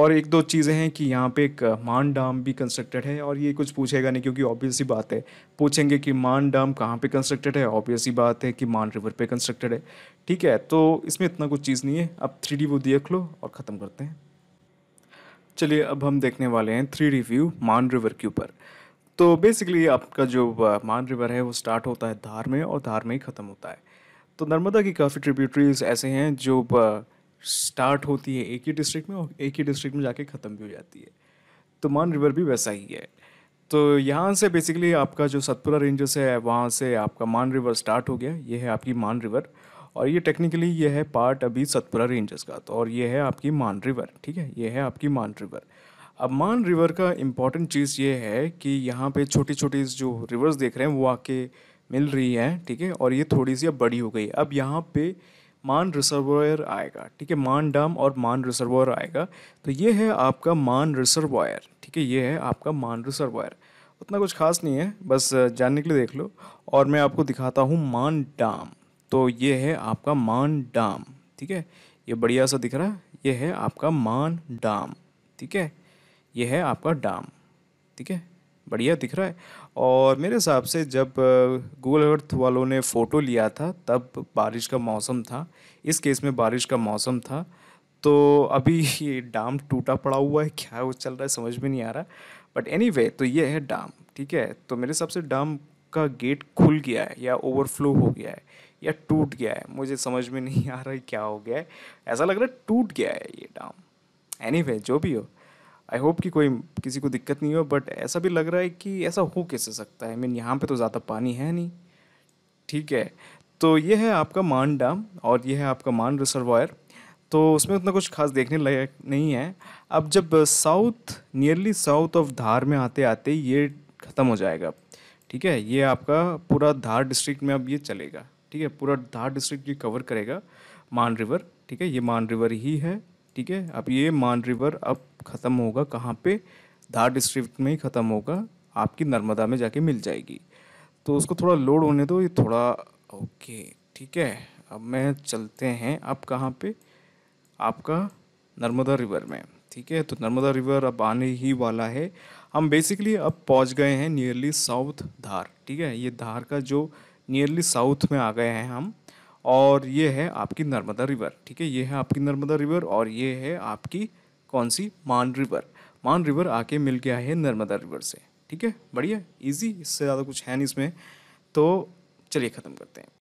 S1: और एक दो चीज़ें हैं कि यहाँ पे एक मान डाम भी कंस्ट्रक्टेड है और ये कुछ पूछेगा नहीं क्योंकि ऑब्वियस ही बात है पूछेंगे कि मान डाम कहाँ पे कंस्ट्रक्टेड है ऑब्वियस ही बात है कि मान रिवर पे कंस्ट्रक्टेड है ठीक है तो इसमें इतना कुछ चीज़ नहीं है अब थ्री वो देख लो और ख़त्म करते हैं चलिए अब हम देखने वाले हैं थ्री रिव्यू मान रिवर के ऊपर तो बेसिकली आपका जो मान रिवर है वो स्टार्ट होता है धार में और धार में ही ख़त्म होता है तो नर्मदा की काफ़ी ट्रिब्यूटरीज ऐसे हैं जो स्टार्ट होती है एक ही डिस्ट्रिक्ट में और एक ही डिस्ट्रिक्ट में जाके ख़त्म भी हो जाती है तो मान रिवर भी वैसा ही है तो यहाँ से बेसिकली आपका जो सतपुरा रेंजेस है वहाँ से आपका मान रिवर स्टार्ट हो गया ये है आपकी मान रिवर और ये टेक्निकली ये है पार्ट अभी सतपुरा रेंजेस का तो और ये है आपकी मान रिवर ठीक है ये है आपकी मान रिवर अब मान रिवर का इम्पॉर्टेंट चीज़ ये है कि यहाँ पे छोटी छोटी जो रिवर्स देख रहे हैं वो आके मिल रही हैं ठीक है और ये थोड़ी सी अब बड़ी हो गई अब यहाँ पे मान रिसर्वायर आएगा ठीक है मान डैम और मान रिसर्वोयर आएगा तो ये है आपका मान रिसर्वोयर ठीक है ये है आपका मान रिसर्वायर उतना कुछ खास नहीं है बस जानने के लिए देख लो और मैं आपको दिखाता हूँ मान डाम तो ये है आपका मान डाम ठीक है ये बढ़िया सा दिख रहा है ये है आपका मान डाम ठीक है ये है आपका डाम ठीक है बढ़िया दिख रहा है और मेरे हिसाब से जब गूगल अर्थ वालों ने फ़ोटो लिया था तब बारिश का मौसम था इस केस में बारिश का मौसम था तो अभी [laughs] ये डाम टूटा पड़ा हुआ है क्या वो चल रहा है समझ में नहीं आ रहा बट एनी anyway, तो ये है डाम ठीक है तो मेरे हिसाब से डाम का गेट खुल गया है या ओवरफ्लो हो गया है या टूट गया है मुझे समझ में नहीं आ रहा है क्या हो गया है ऐसा लग रहा है टूट गया है ये डाम एनी anyway, जो भी हो आई होप कि कोई किसी को दिक्कत नहीं हो बट ऐसा भी लग रहा है कि ऐसा हो कैसे सकता है आई मीन यहाँ पे तो ज़्यादा पानी है नहीं ठीक है तो ये है आपका मान डाम और ये है आपका मान रिसर्वायर तो उसमें उतना कुछ खास देखने लायक नहीं है अब जब south nearly south of Dhar में आते आते ये ख़त्म हो जाएगा ठीक है ये आपका पूरा धार डिस्ट्रिक्ट में अब ये चलेगा ठीक है पूरा धार डिस्ट्रिक्ट ये कवर करेगा मान रिवर ठीक है ये मान रिवर ही है ठीक है अब ये मान रिवर अब ख़त्म होगा कहाँ पे धार डिस्ट्रिक्ट में ही ख़त्म होगा आपकी नर्मदा में जाके मिल जाएगी तो उसको थोड़ा लोड होने दो ये थोड़ा ओके ठीक है अब मैं चलते हैं अब कहाँ पे आपका नर्मदा रिवर में ठीक है तो नर्मदा रिवर अब आने ही वाला है हम बेसिकली अब पहुंच गए हैं नियरली साउथ धार ठीक है ये धार का जो नियरली साउथ में आ गए हैं हम और ये है आपकी नर्मदा रिवर ठीक है ये है आपकी नर्मदा रिवर और ये है आपकी कौन सी मान रिवर मान रिवर आके मिल गया है नर्मदा रिवर से ठीक है बढ़िया इजी इससे ज़्यादा कुछ है नहीं इसमें तो चलिए ख़त्म करते हैं